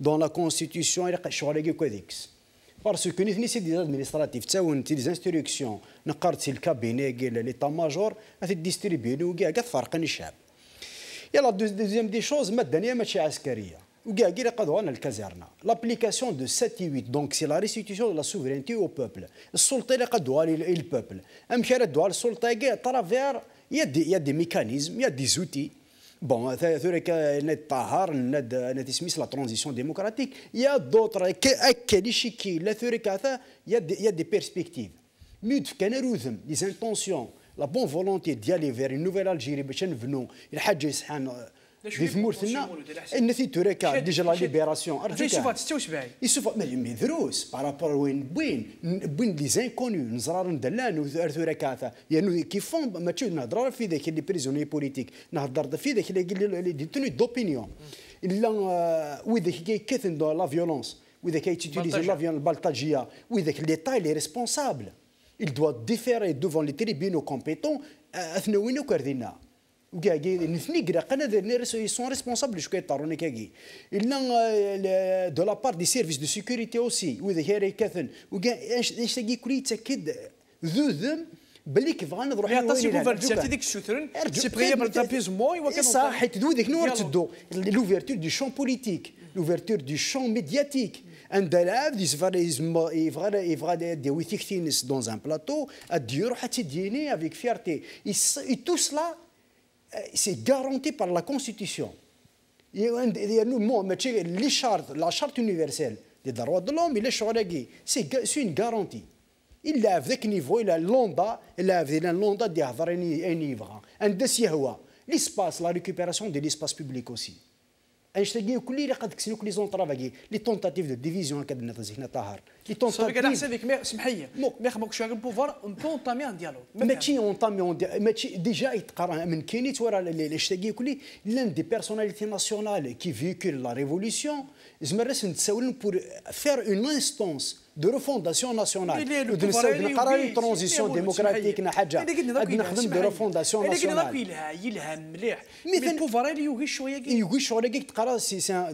dans la constitution, parce que nous sommes des administratifs, des instructions, nous avons le cabinet, l'état-major, nous avons distribué, nous avons فرق الشعب. Et la deuxième des choses, مدنية ماشي عسكرية. وكاع كي قضونا الكازيرنا لابليكاسيون دو 7 8 دونك سي لا ريستيتيسيون دو لا سوفرينتي او بوبل السلطه اللي قدوها للبوبل امشي راه دوها للسلطه كاع ترافير Il y, a des, mécanismes, il y a des outils. mécanismes, il y a des outils. Bon, la transition démocratique. Il y a d'autres. Il y a des, il y a des perspectives. Les intentions, la bonne volonté d'y aller vers une nouvelle Algérie, ben, ثمورتنا الناس توريكا ديجا لا ليبيراسيون ارجيكا يسوفا تستوشبعي يسوفا ما يمي دروس بارابور وين بوين بوين لي زانكوني نزرار ندلان ارثوريكا يعني كي فون ما نهضر في ذاك لي بريزوني بوليتيك نهضر في ذاك لي ديتوني دوبينيون الا وذاك كيكثن دو لا فيولونس وذاك كيتيتيليزي لا فيولونس البلطاجيه وذاك ليطا لي ريسبونسابل il doit déférer devant les tribunaux compétents à uh, Athnaouino Kardina. كاكي نثني كراق انا نيرس سون ريسبونسابل شكون يطاروني كاكي الا دو لا بار دي سيرفيس دو سيكوريتي اوسي وذا هيري كاثن وكاع اش تاكي كل يتاكد ذو ذم باللي كيف غنضروا حنا عطاتي لوفرتير تاع ديك الشوترن سيبريا بالتابيزمون وكان إيه، صح حيت ذو ذيك نور تدو لوفيرتور دو شون بوليتيك لوفيرتور دو شون ميدياتيك ان دلاف يفغى يفغى يفغى دي تيكتينس دون ان بلاطو ادي حتى ديني افيك فيرتي اي تو سلا Euh, c'est garanti par la Constitution. la charte universelle des droits de l'homme, c'est une garantie. Il a à niveau, il a l'onda, il a l'onda de un hein. L'espace, la récupération de l'espace public aussi. Les tentatives de division, لي تونتاتيف انا حسابك سمح لي ميخ ماكش على البوفوار نبو اونتامي ان ديالوغ ماشي اونتامي ماشي ديجا يتقرا من كينيت ورا الاشتاقي كلي لان دي بيرسوناليتي ناسيونال كي فيكول لا ريفولوسيون زعما راس نتساولن بور فير اون انستونس de refondation nationale. Nous avons une transition démocratique. Nous avons une refondation nationale. Mais nous avons refondation nationale.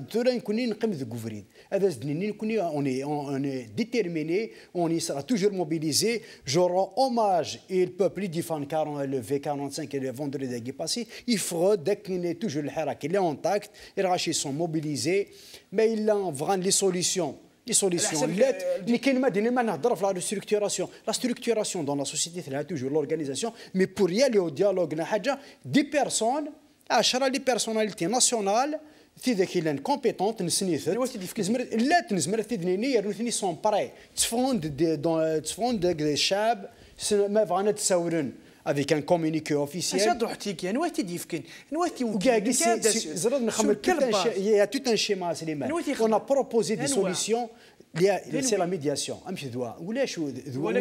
On est déterminés, on sera toujours mobilisés. Je rends hommage au peuple du 40, le 45 et le vendredi passé. Il fera décliner toujours le Hirak. Il est en intact, les rachis sont mobilisés, mais il a vraiment les solutions les solutions lettres les quelle m'a donné نهضر في la restructuration euh, la structuration dans la société c'est toujours l'organisation mais pour y aller au dialogue na a des personnes 10 les personnalités nationales qui ذاك compétentes, كومبيتونت sont نزمر لا تنزمر تدنيني يرني سون بري تفوند تفوند الشاب ما بغانا افيك ان كومونيكي اوفيسيال اش ضحتيك نواتي ديفكن نواتي وكاكي زرد نخمم يا توت ان شيما سليمان اون ا بروبوزي دي سوليسيون سي لا ميدياسيون امشي ذوا ولا شو ذوا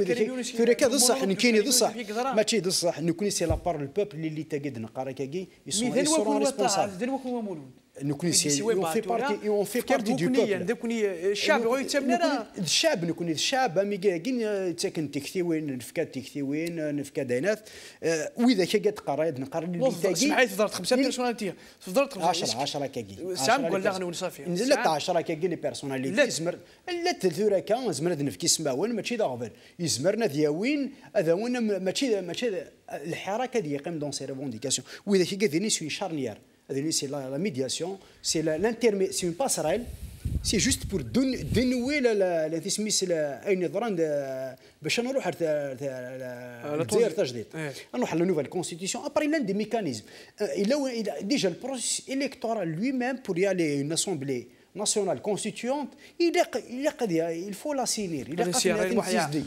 كوريكا ذو صح نكيني ذو صح ماشي ذو صح نكوني سي لا بار البوبل اللي تاكد نقرا كاكي يسون ريسبونسابل نكونيسي اون في بارتي اون في بارتي دو بوبل دوكني الشعب غير يتمنى الشعب نكون الشعب مي كاين تاكن تكتيوين نفكا تكتيوين نفكا دينات واذا كي قد قرايد نقرا اللي تاكي معايا تفضلت خمسه بيرسوناليتي تفضلت خمسه 10 10 كاكي سام قول لا غنون صافي لا 10 كاكي لي بيرسوناليتي زمر لا تثورا كا زمر نفكي سماون ماشي دا يزمرنا ذياوين هذا ماشي ماشي الحركه اللي يقيم دون سي ريفونديكاسيون واذا كي قد شارنيير c'est la, médiation, c'est une passerelle. C'est juste pour dénouer la dismiss de on la nouvelle constitution. Après, même des mécanismes. Euh, déjà le processus électoral lui-même pour y aller à une assemblée nationale constituante. Il faut la signer. Il faut la signer.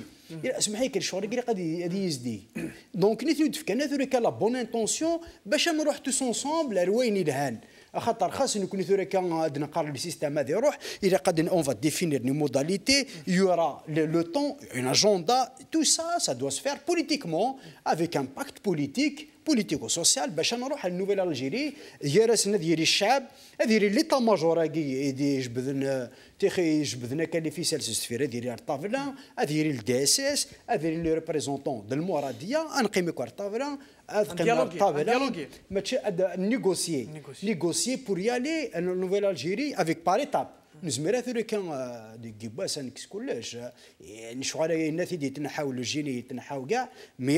Donc, il n'existe dit une seule seule bonne intention. Bien sûr, nous allons tous ensemble aller de il y a des gens. À nous allons nous concentrer sur le système de roue. Il on va définir les modalités. Il y aura le temps, une agenda. Tout ça, ça doit se faire politiquement avec un pacte politique. بوليتيكو سوسيال باش نروح للنوفيل الجيري يارسنا ديري الشعب ديري لي تا ماجور دي جبدنا تيخي جبدنا كان لي فيسال سالسس فيرا ديري الطافلا ديري الدي اس اس ديري لي ريبريزونطون د المراديه انقيمي كوار الطافلا انقيمي الطافلا ماشي نيغوسيي نيغوسيي بور يالي النوفيل الجيري افيك باريتاب نزمر ثوري كان آه، دي جيباس نكس كلش آه، يعني شو على الناس دي تنحاول الجيني تنحاول كاع مي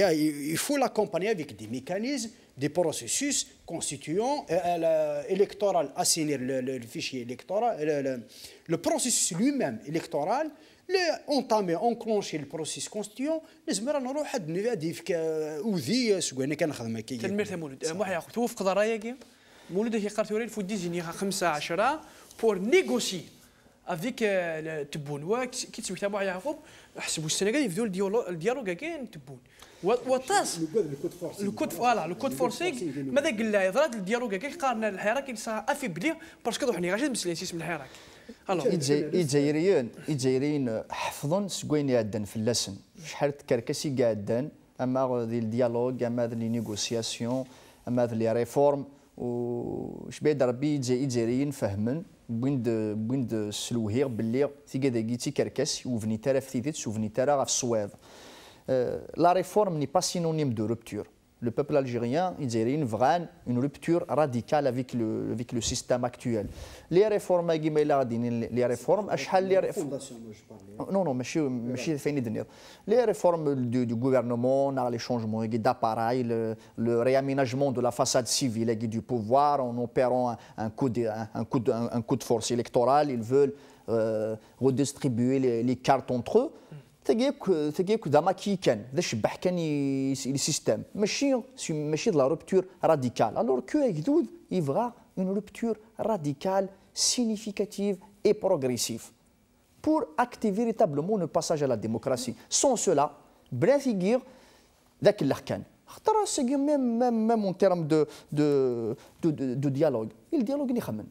يفو لا كومباني افيك دي ميكانيزم دي بروسيسوس كونستيتيون الكتورال اسينير الفيشي الكتورال لو بروسيسوس لو ميم الكتورال لي اونطامي اونكلونشي البروسيس كونستيون لازم رانا نروح حد نفاديف كوذيس آه، وانا كنخدم كي تنمير مولود واحد توفق ضرايا كي مولود هي قرات وريل فو ديزيني خمسه عشره بور نيغوسي افيك تبون وكي تسوي على يعقوب حسبوا السنه قال الديالوغ كاين تبون وطاس الكود فوالا الكود فورسينغ ماذا قال لا يضرات الديالوغ كاين قارنا الحراك صار افي بلي باسكو روحني غاش مسليسيس من الحراك الجزائريين الجزائريين حفظوا سكوين يعدن في اللسن شحال تكركسي قاعدن اما غادي الديالوج اما لي نيغوسياسيون اما لي ريفورم وش بيد ربي الجزائريين فهمن La réforme n'est pas synonyme de rupture le peuple algérien, il dirait une vraie, une rupture radicale avec le, avec le système actuel. Les réformes, les réformes, les réformes, hein. non, non, de dire. les réformes du, gouvernement, les changements d'appareil, le, réaménagement de la façade civile du pouvoir en opérant un, coup, de, un, coup de, coup de force électorale, ils veulent euh, redistribuer les cartes entre eux. T'as vu que t'as vu que Damacik ken, c'est-à-dire que bah ken il il système. Mais qui ont, c'est-à-dire la rupture radicale. Alors que est-ce que y verra une rupture radicale significative et progressive pour activer véritablement le passage à la démocratie. Sans cela, bref, il y a là qu'il l'achève. Attention, c'est que même même même en termes de de de dialogue, il dialogue n'existe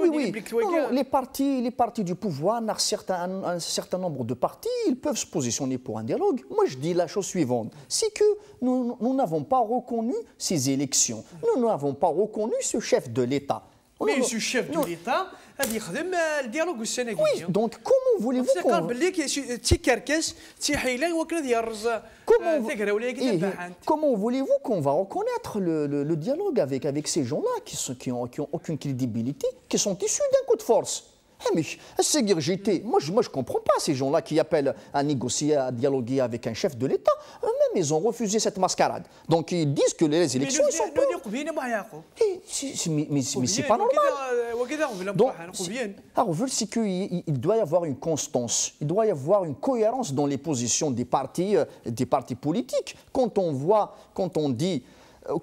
Oui, oui, oui. les, partis, les partis du pouvoir, un certain, un certain nombre de partis, ils peuvent se positionner pour un dialogue. Moi, je dis la chose suivante, c'est que nous n'avons pas reconnu ces élections. Nous n'avons pas reconnu ce chef de l'État. Mais ce chef de l'État, ben. Donc, Comment, voulez-vous qu'on va reconnaître le, dialogue avec, ces gens-là qui n'ont ont aucune crédibilité, qui sont issus d'un coup de force eh, c'est moi je, moi comprends pas ces gens-là qui appellent à négocier, à dialoguer avec un chef de l'État. Eux-mêmes, ils ont refusé cette mascarade. Donc ils disent que les élections, sont Mais, mais, c'est pas normal. Euh, Donc, hein, c'est qu'il doit y avoir une constance, il doit y avoir une cohérence dans les positions des partis, euh, des partis politiques. Quand on voit, quand on dit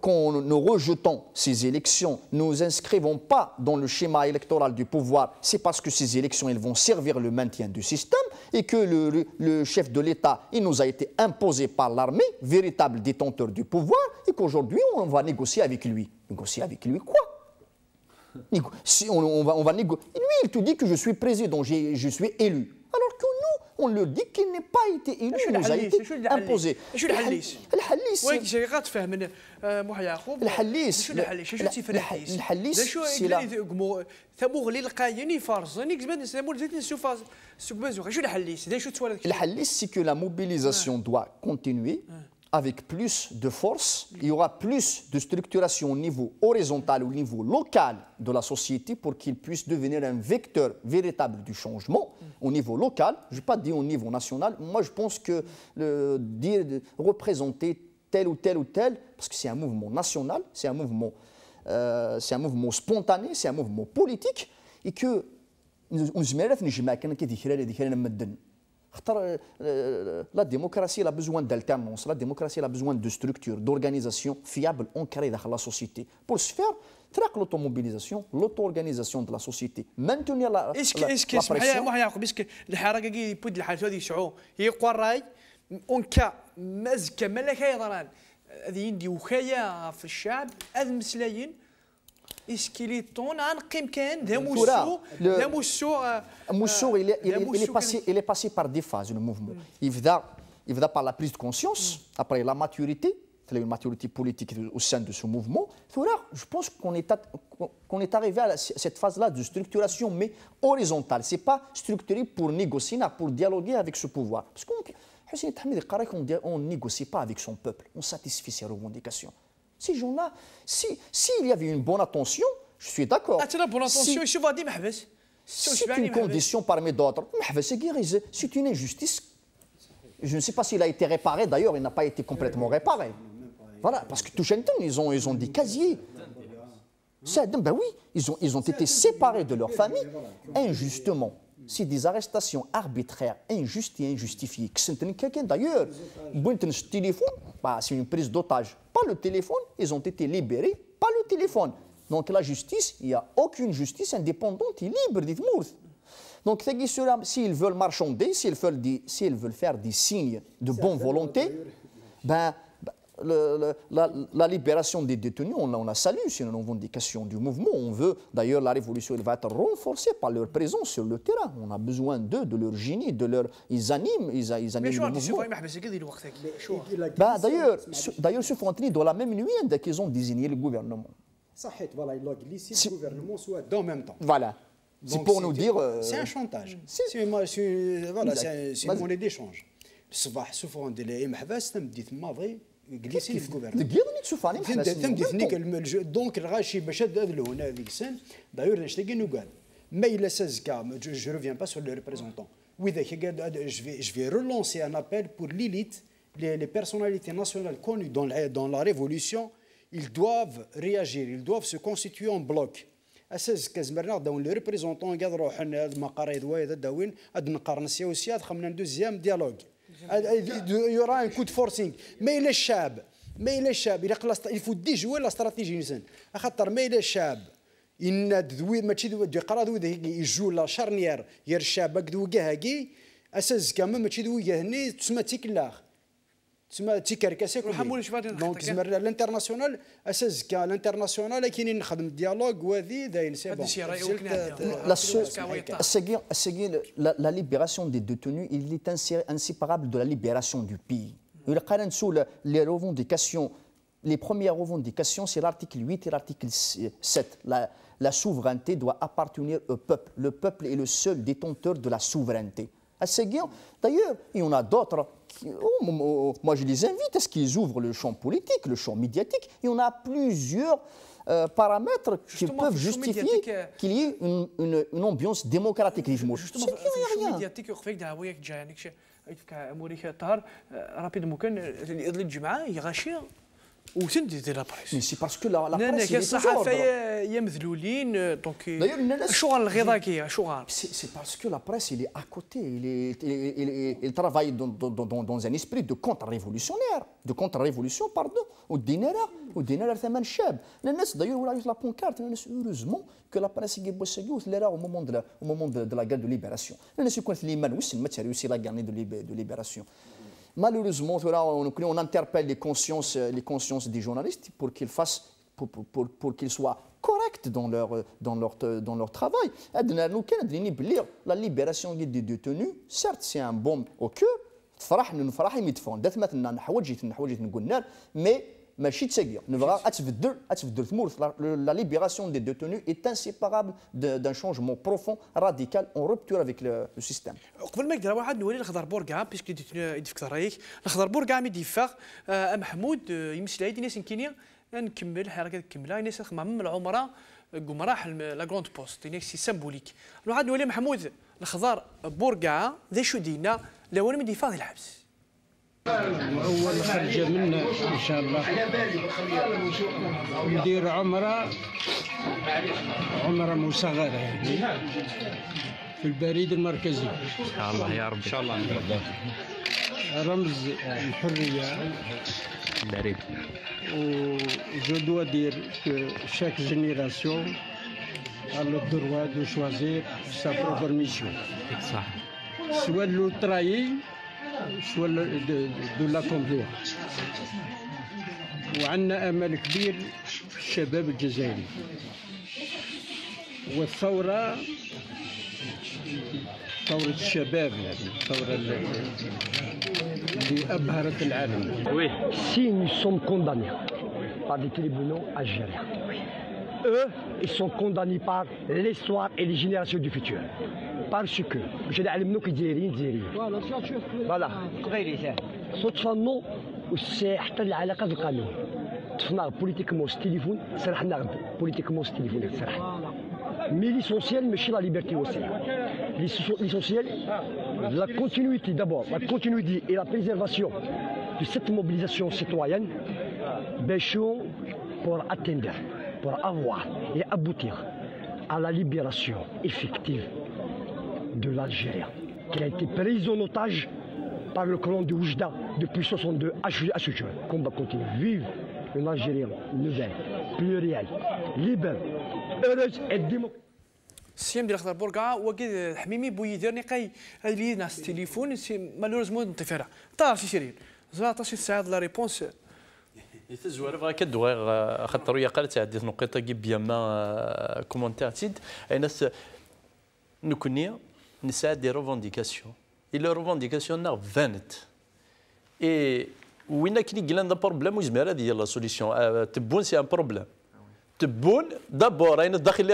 quand nous rejetons ces élections, nous inscrivons pas dans le schéma électoral du pouvoir, c'est parce que ces élections elles vont servir le maintien du système et que le, chef de l'État, il nous a été imposé par l'armée, véritable détenteur du pouvoir, et qu'aujourd'hui on va négocier avec lui. Négocier avec lui quoi si on, va, on va négocier. Lui, il te dit que je suis président, je suis élu. Alors اون لو دي كي ني با ايتي ايلو شو الحليس شو الحليس شو الحليس الحليس وين جاي غاتفهم محيا يعقوب الحليس شو الحليس شو الحليس شو القايني زيت شو الحليس شو الحليس سي كو لا موبيليزاسيون دوا كونتينيي avec plus de force, il y aura plus de structuration au niveau horizontal, au niveau local de la société pour qu'il puisse devenir un vecteur véritable du changement au niveau local. Je ne vais pas dire au niveau national. Moi, je pense que dire, représenter tel ou tel ou tel, parce que c'est un mouvement national, c'est un mouvement, c'est un mouvement spontané, c'est un mouvement politique, et que nous خطر آه، آه، لا ديموكراسي لا بوزوان دالتيرنونس لا ديموكراسي لا بوزوان دو ستركتور دورغانيزاسيون فيابل اونكري داخل لا سوسيتي بور سفير تراك لوتوموبيليزاسيون اورغانيزاسيون دو لا سوسيتي مانتونير لا اسك اسك اسمح محيا يعقوب اسك الحركه كي بود الحال هذه شعو هي قراي اونكا مازكا ملكا يضران هذه يندي وخايا في الشعب هذ مسلاين qu'il est est il est passé par des phases le mouvement Il va par la prise de conscience après la maturité une maturité politique au sein de ce mouvement. Je pense qu'on est, qu'on est arrivé à cette phase-là de structuration, mais horizontale. Ce n'est pas structuré pour négocier, pour dialoguer avec ce pouvoir. Parce qu'on on ne négocie pas avec son peuple, on satisfait ses revendications. Ces gens s'il y avait une bonne attention, je suis d'accord. c'est une condition parmi d'autres. C'est une injustice. Je ne sais pas s'il a été réparé, d'ailleurs, il n'a pas été complètement réparé. Voilà, parce que Touchenton, ils ont, ils ont des casiers. Ben oui, ils ont, ils ont été séparés de leur famille injustement c'est des arrestations arbitraires, injustes et injustifiées. D'ailleurs, un téléphone, bah, c'est une prise d'otage. Pas le téléphone, ils ont été libérés par le téléphone. Donc la justice, il n'y a aucune justice indépendante et libre, dites donc, s'ils veulent marchander, s'ils veulent, veulent, faire des signes de bonne volonté, ben, le, la, libération des détenus, on, on la salue, c'est une revendication du mouvement. On veut, d'ailleurs, la révolution elle va être renforcée par leur présence sur le terrain. On a besoin d'eux, de leur génie, de leur... Ils animent, ils, ils animent le mouvement. Bah, d'ailleurs, d'ailleurs, ce dans la même nuit, dès hein, qu'ils ont désigné le gouvernement. Voilà, il a glissé le gouvernement soit dans même temps. Voilà. C'est pour nous dire... Euh, c'est un chantage. C'est voilà, une monnaie d'échange qui dit du gouvernement. Donc le Rachid bachad had le honnaixan daourna tchagnouga. Mais les sezka, je reviens pas sur les représentants. Oui je vais relancer un appel pour l'élite les personnalités nationales connues dans la révolution, ils doivent réagir, ils doivent se constituer en bloc à 16 mars dans le représentant cadre rohan macarid wa had dawin adnqar nsiaou siad khamna un deuxième dialogue. يورا ان كود فورسينغ ما الا الشعب ما الا الشعب الى قلصت دي جوي لا استراتيجي نسن خاطر ما الا الشعب ان دوي ماشي دوي دي قرا دوي دي يجو لا شارنيير ير الشعب دوي كاهاكي اساس كامل ماشي دوي هني تسمى تيكلاخ تسمى ah, c'est الحمول اش غادي دونك تسمى détenus il est inséparable de la libération du pays hmm. les revendications les premières revendications c'est l'article 8 et l'article 7 la, la souveraineté doit appartenir au peuple. Le peuple est le seul détenteur de la souveraineté. Ah, D'ailleurs, il y en a d'autres Oh, moi je les invite à ce qu'ils ouvrent le champ politique, le champ médiatique. Et on a plusieurs euh, paramètres qui peuvent justifier euh, qu'il y ait une, ambiance démocratique. Justement, c'est parce que la presse est à côté elle travaille dans un esprit de contre-révolutionnaire de contre pardon au au d'ailleurs la heureusement que la presse au moment de la guerre de libération la guerre de libération Malheureusement, on interpelle les consciences, les consciences des journalistes pour qu'ils fassent, pour, pour, qu'ils soient corrects dans leur, dans leur, dans leur travail. La libération des détenus, certes, c'est un bon au cœur, mais ماشي تساكية نبغى اتبدل اتبدل تمور لا ليبراسيون دي دوتوني ايت انسيبارابل دان شونجمون بروفون راديكال اون روبتور افيك لو سيستيم قبل ما يقدر واحد نولي لخضر بورقع بيسكو يدفك رايك لخضر بورغا آه، مي ديفاغ محمود آه، لعيد ناس كينيا نكمل حركه كملها ناس خمام العمره قمراح لا غروند بوست ناس سيمبوليك لو عاد نولي محمود الخضر بورقعه ذا شو دينا لا انا ما ديفاغ الحبس واول خرجه منا ان شاء الله ندير عمره عمره مصغره يعني في البريد المركزي ان شاء الله يا رب ان شاء الله رمز الحريه البريد وجو دوا دير شاك جينيراسيون على الدرواد وشوازير سا بروفورميسيون صح سوا لو تراي soit دو لا l'accomplir وعندنا امل كبير في الشباب الجزائري والثوره ثورة الشباب يعني الثورة اللي أبهرت العالم. وي Si nous sommes condamnés par des tribunaux algériens, eux, ils sont condamnés par l'histoire et les générations du futur. Parce que, je l'ai allumé qui dit rien, dit rien. Voilà. صوت فانو والسي politiquement ce بالقانون c'est بوليتيكمون التليفون سرحنا politiquement ce téléphone. Mais l'essentiel, mais chez la liberté aussi. L'essentiel, la continuité d'abord, la continuité et la préservation de cette mobilisation citoyenne, ben, pour atteindre pour avoir et aboutir à la libération effective de l'Algérie, qui a été prise en otage par le clan de Oujda depuis 62 à ce jour. Combat continue. Vive une Algérie nouvelle, plurielle, libre, heureuse et démocratique. في الزوار كد خاطر يا قالت عديت نقيطه آه، كي ما كومونتير آه، تيد اي ناس نكوني نسعى دي روفونديكاسيون الا روفونديكاسيون نا فانت اي وين كني قلنا بروبليم ويزمر هذه لا آه، سوليسيون تبون سي ان بروبليم تبون دابور راين يعني داخل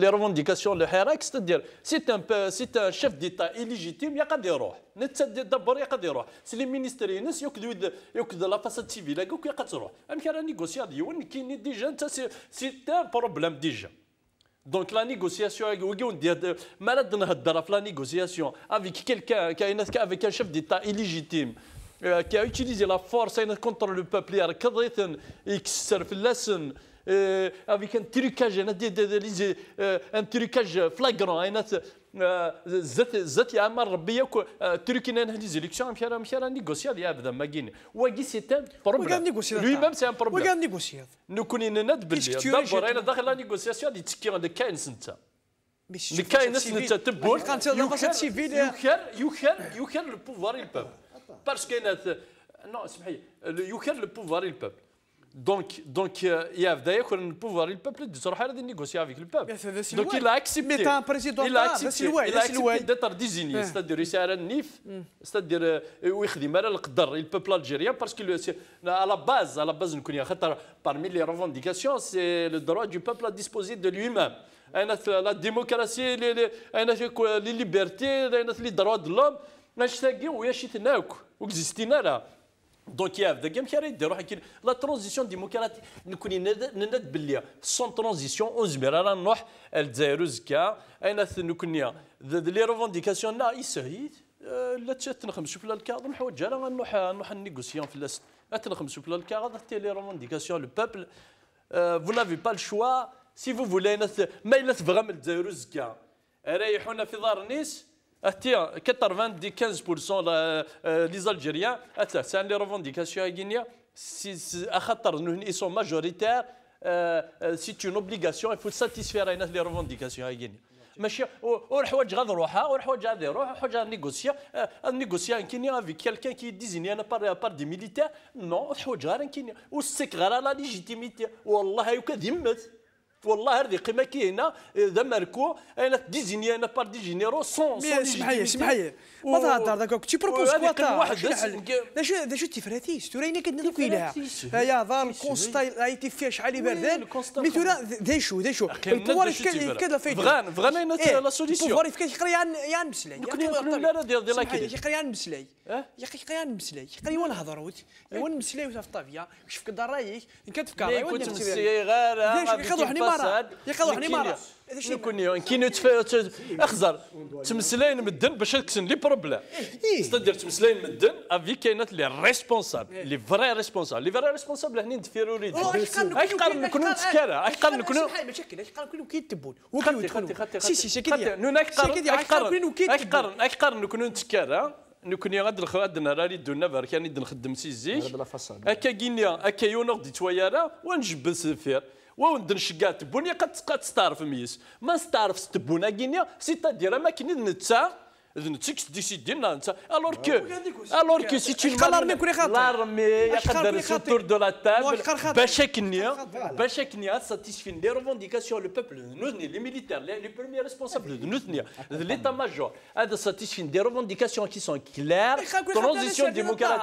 لي روفونديكاسيون لو حراك ستدير سي ان سي ان شيف ديتا ايليجيتيم يقد يروح نتسد دابور يقد يروح سي لي مينيستر ينس يوكد يوكد لا فاساد سيفيل هكاك يقد تروح امك راه نيغوسيا ديون كيني ديجا انت سي ان بروبليم ديجا دونك لا نيغوسياسيون وكي ندير ما رد نهضر في لا نيغوسياسيون افيك كيلكان كاين افيك ان شيف ديتا ايليجيتيم كي يوتيليزي لا فورس كونتر لو بوبل يركض يكسر اللسن euh, avec un trucage, un euh, un trucage flagrant, Un, زت زت يا عمر ربي ياك تركينا هذه زيليكسيون مشى راه مشى راه نيغوسيا يا ابدا ما كاين واكي سي تان بروبليم وكان لوي ميم سي ان بروبليم وكان نيغوسيا نكون ناد بلي دابور انا داخل لا نيغوسياسيون اللي تكي عندك كاين سنتا مي كاين سنتا تبول يوكر يوكر يوكر لو بوفوار الباب باسكو كاين نو اسمحي يوكر لو بوفوار الباب Donc, donc euh, d'ailleurs le pouvoir, le peuple dit de négocier avec le peuple. Donc il a accepté. Mais un président, il a accepté, d'être désigné, c'est-à-dire mm. euh, il à Nif, c'est-à-dire le peuple algérien, parce qu'à à la base, à la base, parmi les revendications, c'est le droit du peuple à disposer de lui-même. La démocratie, les, libertés, les droits de l'homme, nous avons دونك يا ذا جيم كي يدير روحك لا ترانزيسيون ديموكراتي نكون نند باللي سون ترانزيسيون ونزمر راه نروح الجزائر زكا انا نكون لي روفونديكاسيون نا يسهيت لا شوف لا الكاغ نحوج انا نروح نروح نيغوسيون في تنخم شوف لا الكاغ تي لي روفونديكاسيون لو بوبل فو نافي با الشوا سي فو فولي ما الا تبغى من الجزائر زكا ريحونا في دار نيس اتيا 15% آه، لي الجيريان اتا سان لي ريفونديكاسيون غينيا خاطر نو سون ماجوريتير سي اون اوبليغاسيون يفوت ساتيسفير الناس لي ريفونديكاسيون غينيا ماشي ور حوايج غاد نروحها ور الحوايج غاد يروح حوايج نيغوسيا نيغوسيا كينيا في كالكان كي ديزيني انا بار بار دي ميليتير نو حوايج غير كينيا والسيك غير لا ليجيتيميتي والله يكذمت والله هذه قيمه كاينه إيه، ذا ماركو انا ديزيني انا بار دي جينيرو سون سون اسمح لي اسمح لي ما تهضر داك تي بروبوز كواتا واحد داش داش تفراتيس تورينا كندير لها يا ظال كونستا ايتي فيها شحال يبردان مي تورا ديشو ديشو البوار كاد لا فيت فغان فغان انا إيه، لا سوليسيون البوار كاد يقري يا نبسلاي لا لا دير دير لاكي يقري يا نبسلاي أه؟ يا اخي يقري يا مسلاي يقري وانا هضروت وانا نبسلاي في طافيا شفت كدا رايك كنت في مسلاي غير مرة يقضوا حني مرة نكون يون اخزر تمسلين مدن باش تكسن لي بروبليم إيه، إيه. ستادير تمسلين مدن افي كاينات لي ريسبونسابل لي فري ريسبونسابل لي فري ريسبونسابل هنا ندفيرو ريدي ايقار نكونو نتسكرا ايقار نكونو مشكل ايقار نكونو كيتبون سي سي سي كيدير نونا ايقار ايقار ايقار نكونو نتسكرا نكوني غاد الخو غاد نرى لي دونا برك يعني نخدم سي زيك هكا كينيا هكا يونغ دي تويارا ونجبد سفير وند نشقا تبوني قد تستعرف ميس ما استعرف ستبونا كينيا سيتادير ديرا ما كني نتا alors que alors que si tu l'armée autour de la table satisfait les revendications le peuple les militaires les premiers responsables de l'état-major satisfait des revendications qui sont claires eh, transition démocratique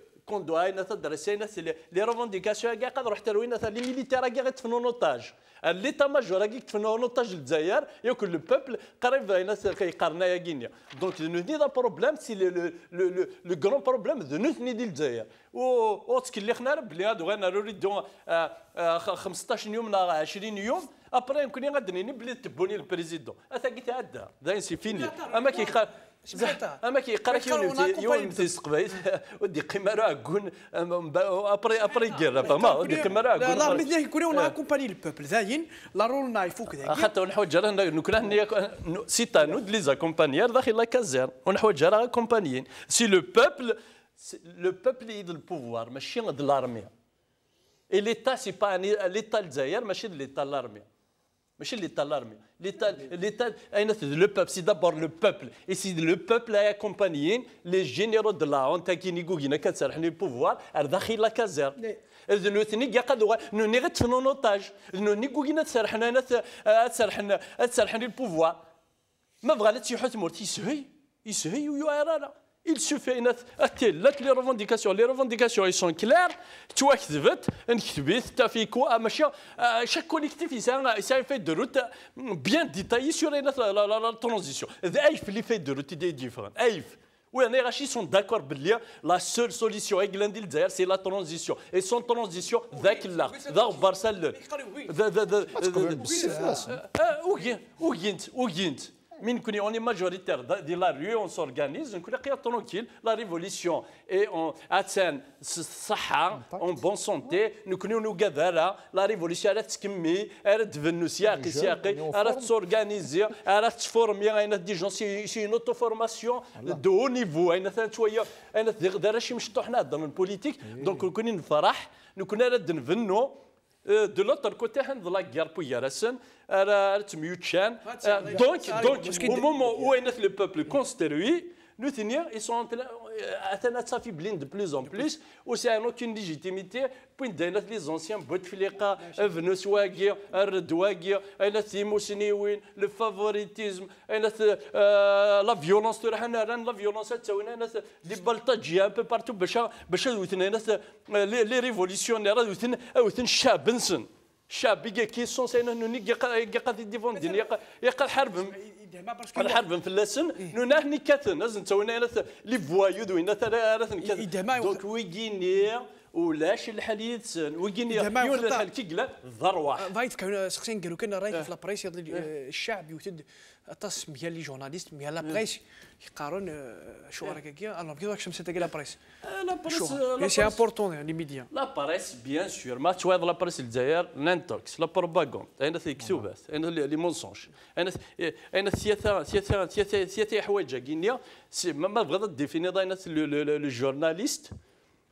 كوندو هاي نتا ناس لي روفونديكاسيون كاع قد روح تروين لي ميليتير كاع تفنو نوطاج لي ماجور كي تفنوا نوطاج الجزائر ياكل لو بوبل قريب ناس كيقارنا يا غينيا دونك ني دا بروبليم سي لو لو غران بروبليم نوتني ديال الجزائر و تكلخنا بلي هادو غنرو 15 يوم ولا 20 يوم ابري يمكن غدنيني نبلي تبوني البريزيدون اذا قلت عدا داين سي فيني اما كي خا... اما كي كيقرا كي يون متي سقبايت ودي قيمه راه كون ابري ابري كير ما ودي قيمه راه كون لا ملي كوني اون اكومباني البوبل زاين لا رول نايف وكذا حتى نحوج راه نكره سي تا نود لي زاكومبانيير داخل لا كازير ونحوج راه كومبانيين سي لو بوبل لو بوبل يد البوفوار ماشي غد لارمي اي ليتا سي با ليتا الجزائر ماشي ليتا لارمي ماشي ليتا لارمي ليتا ليتا اين لو بوب سي دابور لو بوبل اي سي لو بوبل اي كومبانيين لي جينيرو دو لا اون تاكيني كوغينا كتسرح لي بوفوار ار داخل لا كازير ثني كاع قاد نو ني غتفنو نوطاج نو ني كوغينا تسرحنا انا آه، تسرحنا تسرحني بوفوار ما بغا لا تيحوت مور تيسهي يسهي ويو ارانا Il suffit une les revendications. Les revendications, elles sont claires. Tu tu as fait quoi ah, euh, Chaque collectif, il a un fait de route euh, bien détaillé sur la transition. les faits de route est différent. Oui, les Rachis sont d'accord que la seule solution avec l'Indil c'est la transition. Et sans transition, c'est l'art. C'est Barcelone. C'est on est majoritaire dans la rue, on s'organise, on est tranquille, la révolution. Et on atteint en bonne santé, nous connaissons la révolution, elle est comme elle est elle est s'organiser, elle est former, elle une auto-formation de haut niveau, elle est est elle est dans politique, donc on euh, de l'autre côté, hein, de la guerre pour Yarasen, euh, euh, donc, donc au moment où est le peuple construit, nous, ils sont اثناء صافي بلين دو بلوز اون بلوس وسي ان اوكين ليجيتيميتي بوين داينات لي زونسيان بوتفليقه فنوس واكي الردواكي اين اينات تيموسنيوين لو فافوريتيزم اينات آه، لا فيولونس تروحنا ران لا فيولونس تساوينا اينات لي بلطاجيا ان بو بارتو باش باش وثنا آه، لي ريفوليسيونير وثن وثن الشعب نسن شعبيه كي سون سونسي نوني يقاد ديفون دين يقا يقا الحرب الحرب في اللسن إيه. نوناه نكاتن ازن تونا لي فوايو دوينا ثلاث نكاتن إيه، إيه، دونك ويجيني ولاش الحديث يتسن ويجيني يولد الحال كيقلا ضروح آه، فايت كان شخصين قالوا كنا رايك آه. في لابريسيا آه. الشعب يوتد اطاس ميا لي جورناليست ميا لا بريس يقارن راك كي الوغ كي داكشي مسيتي لا بريس لا بريس لا سي امبورطون لي ميديا لا بريس بيان سور ما تويض لا بريس الجزائر نانتوكس لا بروباغون انا في كسوبات انا لي مونسونج انا انا سياسه سياسه سياسه سياسه حوايج كينيا ما بغيت ديفيني داينا لو جورناليست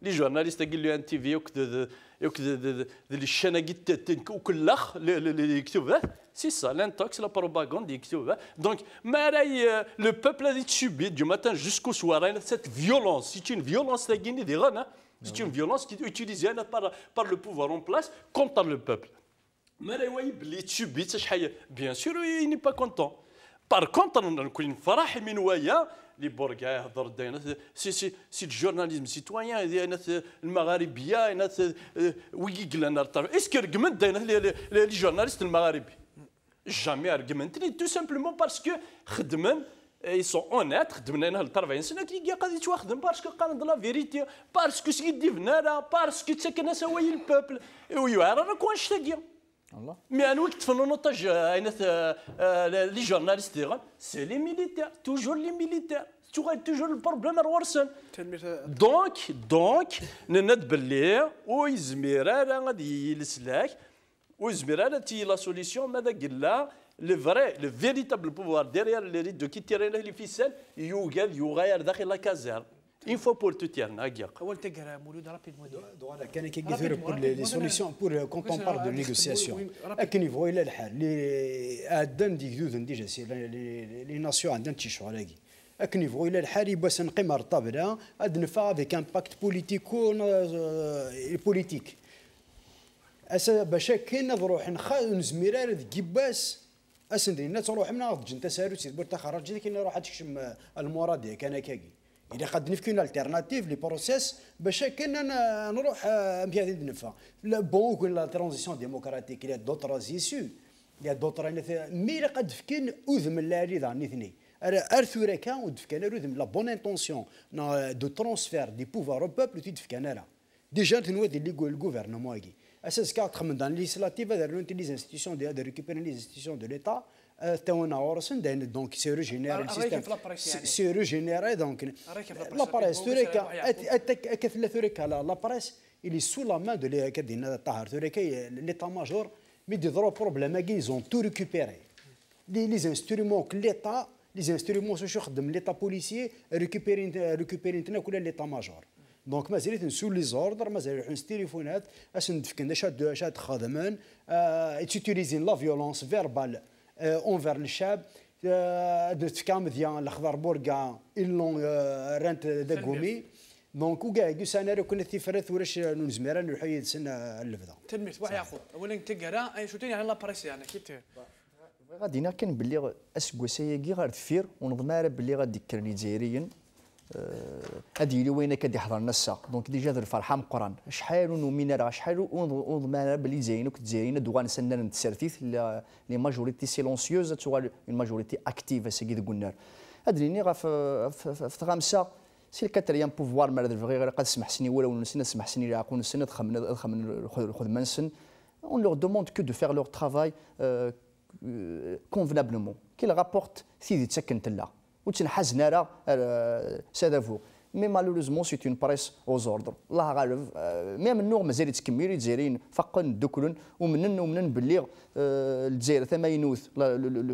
Les journalistes qui le interviewent, les gens qui tentent, ou que l'ach le le le c'est ça. l'intox, la propagande, dit qu'il Donc, le peuple a dû du matin jusqu'au soir cette violence. C'est une violence c'est une violence qui est utilisée par le pouvoir en place contre le peuple. Mais il a dit subit Bien sûr, il n'est pas content. Par contre, il on il connaît pas une menueurs. لي بورغا يهضر داينات سي سي سي جورناليزم سيتويان ديالنا المغاربيه انا الطرف اسكو رقمت داينات لي جورناليست المغاربي جامي رقمتني تو سامبلومون باسكو خدمن اي سون اونيت خدمنا هنا ل 40 سنه كي قاعد يتواخدم باسكو قال لا فيريتي باسكو سيدي فنانا باسكو تسكن سوايل البوبل ويعرف كون شتاقيه الله مي انا وقت في طاج اين آه، لي جورناليست ديغا سي لي ميليتير توجور لي ميليتير توغاد توجور البروبليم ورسن دونك دونك نند باللي ويزمير راه غادي يلسلاك ويزمير راه تي لا سوليسيون ماذا قلا لي فري لو فيريتابل بوفوار ديريير لي ريد دو كي تيري لي فيسال يوغاد يوغاير داخل لا كازير une fois pour toutes, il y en a les solutions pour quand on parle de négociation. À quel niveau il a les nations عندهم تيشعر هاكي اكن يبغوا الى الحال باش نقيم على الطابله هاد نفع افيك امباكت بوليتيكو بوليتيك اسا باش كي نروح نزمير هاد كيباس اسندي الناس تروح من غادي تجي انت ساروت سير تخرج كي نروح تكشم المراد كان كاكي il y a alternative les processus pour que la transition démocratique il y a d'autres il y a d'autres mais il y a bonne intention de transfert des pouvoirs au peuple il de gouvernement ce législative des institutions de récupérer les institutions de l'état euh, c'est donc il régénéré. Il régénéré, La ah, presse, il est sous la main de l'État-major, mais il y a un ils ont tout récupéré. Les instruments que l'État, les instruments que létat policier récupèrent l'État-major. Donc, il est sous les ordres, la violence verbale. اونفر الشاب تكام ديال الاخضر بورقا اللون رانت دا دونك وكاع كيس انا راه كنا تيفرات وراش نزمر نروحو يدسن اللفظه تلميذ واحد اخر اولا تقرا اي شو تاني على لابريسي يعني، انا كي غادي نركن باللي اسكو كي غير تفير ونظن راه باللي غادي كرني جزائريين هذه آه، اللي وين كدي حضرنا نسا دونك ديجا الفرحه مقران شحال ومين راه شحال وما بلي زينو كتزاينا دوغان سنان نتسرتيث لي ماجوريتي سيلونسيوز تو اون ماجوريتي اكتيف سيكي دكونار هذه اللي غا في تغامسا سي الكاتريام بوفوار مال فغي غير قد سمح سني ولا نسنا سمح سني لا عقول نسنا تخمن تخمن خذ منسن اون لور دوموند كو دو فيغ لور ترافاي كونفنابلومون كي رابورت سيدي تسكنت الله mais malheureusement c'est une presse aux ordres la même des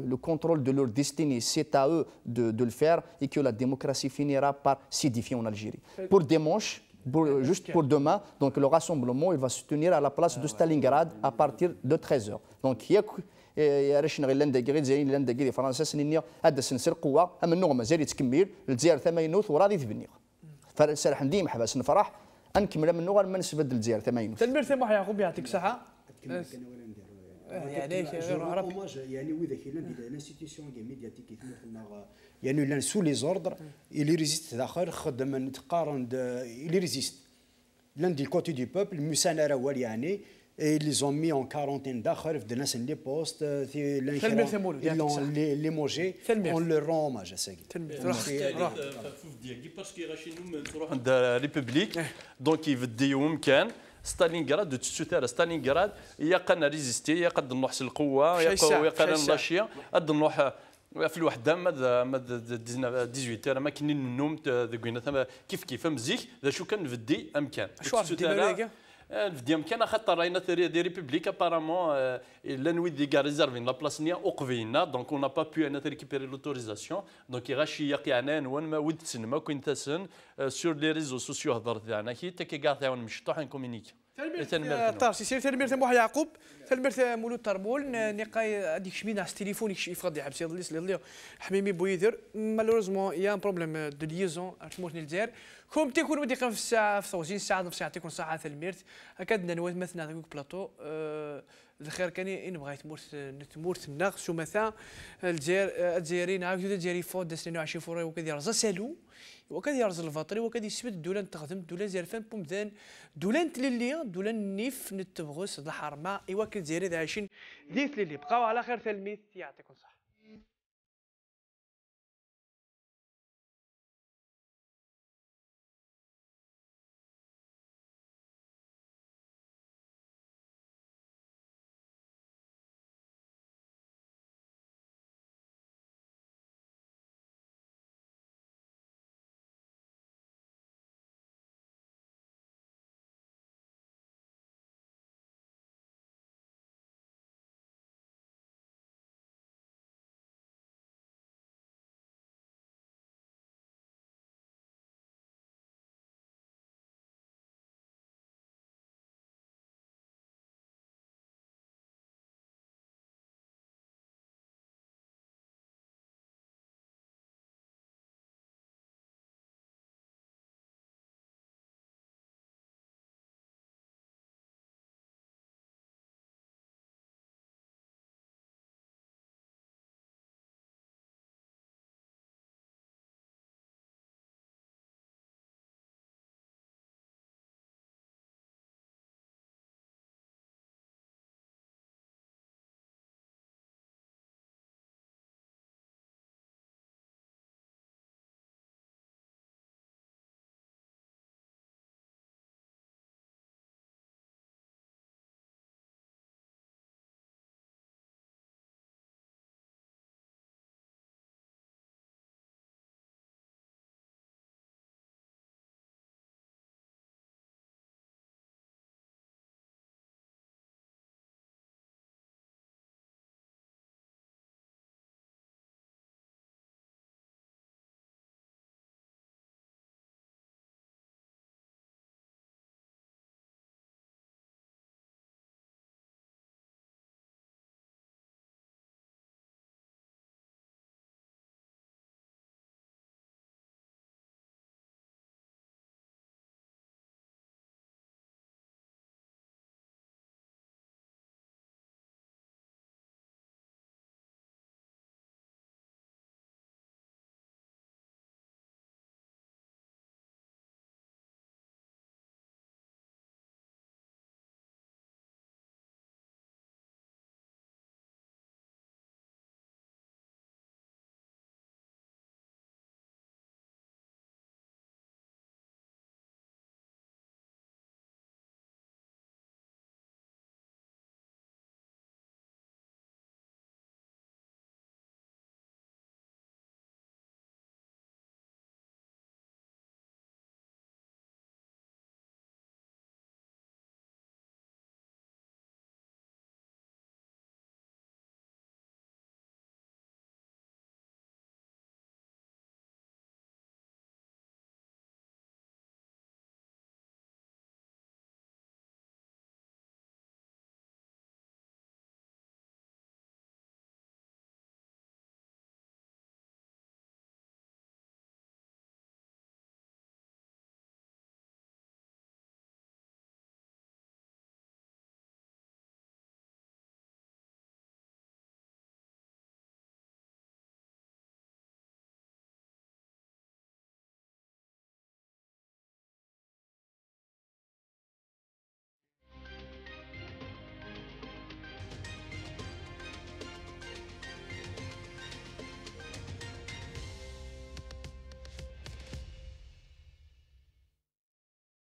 le contrôle de leur destinée. c'est à eux de le faire et que la démocratie finira par s'édifier en algérie pour démanche, euh, juste pour demain donc le rassemblement il va se tenir à la place de ah Stalingrad à partir de 13h donc il y a يا رشن غير زين لندا غير فرنسا سنينيا هذا سنسر قوه أما النوغ مازال يتكمل الجزائر ثمينوث وراضي تبني فرح نديم حبس نفرح أنكمل من النوغ ما نسبد الجزائر ثمينوث سي محي يعقوب يعطيك صحة آه، يعني, يعني, يعني واذا كاين ميدياتيك يعني لان يعني سو لي زوردر اللي ريزيست داخل خدم تقارن اللي ريزيست لان دي كوتي دي بوبل مسانا راه يعني Et ils les ont mis en quarantaine d'Akharif, de Nassin les postes, euh, les limogés. On leur rend hommage à ça. Euh, euh, Parce la République, eh. donc il veut dire كان ستالينغراد تسوتار ستالينغراد قنا ريزيستي يا قد نروح القوه قنا نلاشيا قد نروح في الوحده ما 18 راه ما كاين النوم كيف كيف مزيك ذا شو كان نفدي امكان شو عرفتي نفديهم آه، كان خاطر راينا دي ريبوبليك ابارامون آه، لان ويد ديكا ريزيرفين لا بلاص نيا اوقفينا دونك اون با بو انا ريكيبيري لوتوريزاسيون دونك يغاشي يقيعنا وان ما ود تسن ما كنت تسن سور لي ريزو سوسيو هضرت تاعنا كي تكي كاع تعاون مشطوح نكومينيكي تنمير طارسي سير تنمير تنبوح يعقوب تنمير مولود طربول نقاي هذيك شمينا على التليفون يفضي عبد السيد ليس اللي حميمي بويدر مالوريزمون يا ان بروبليم دو ليزون تموتني للجزائر كوم تيكون ودي في الساعه في توزين الساعه نفس الساعه تيكون ساعه تنمير اكدنا نواد مثلا هذاك بلاطو الخير كان ان بغيت مورت نتمورت الناق شو مثلا الجزائر الجزائريين عاود الجزائري فود 22 فور وكذا رزا سالو وكاد يرز الفطري وكاد يسبد دولان تخدم دولان زيرفان بومدان دولان تليليا دولان نيف نتبغوس الحرمه ايوا كنزيري ذا عايشين ديث للي بقاو على خير تلميذ يعطيكم الصحه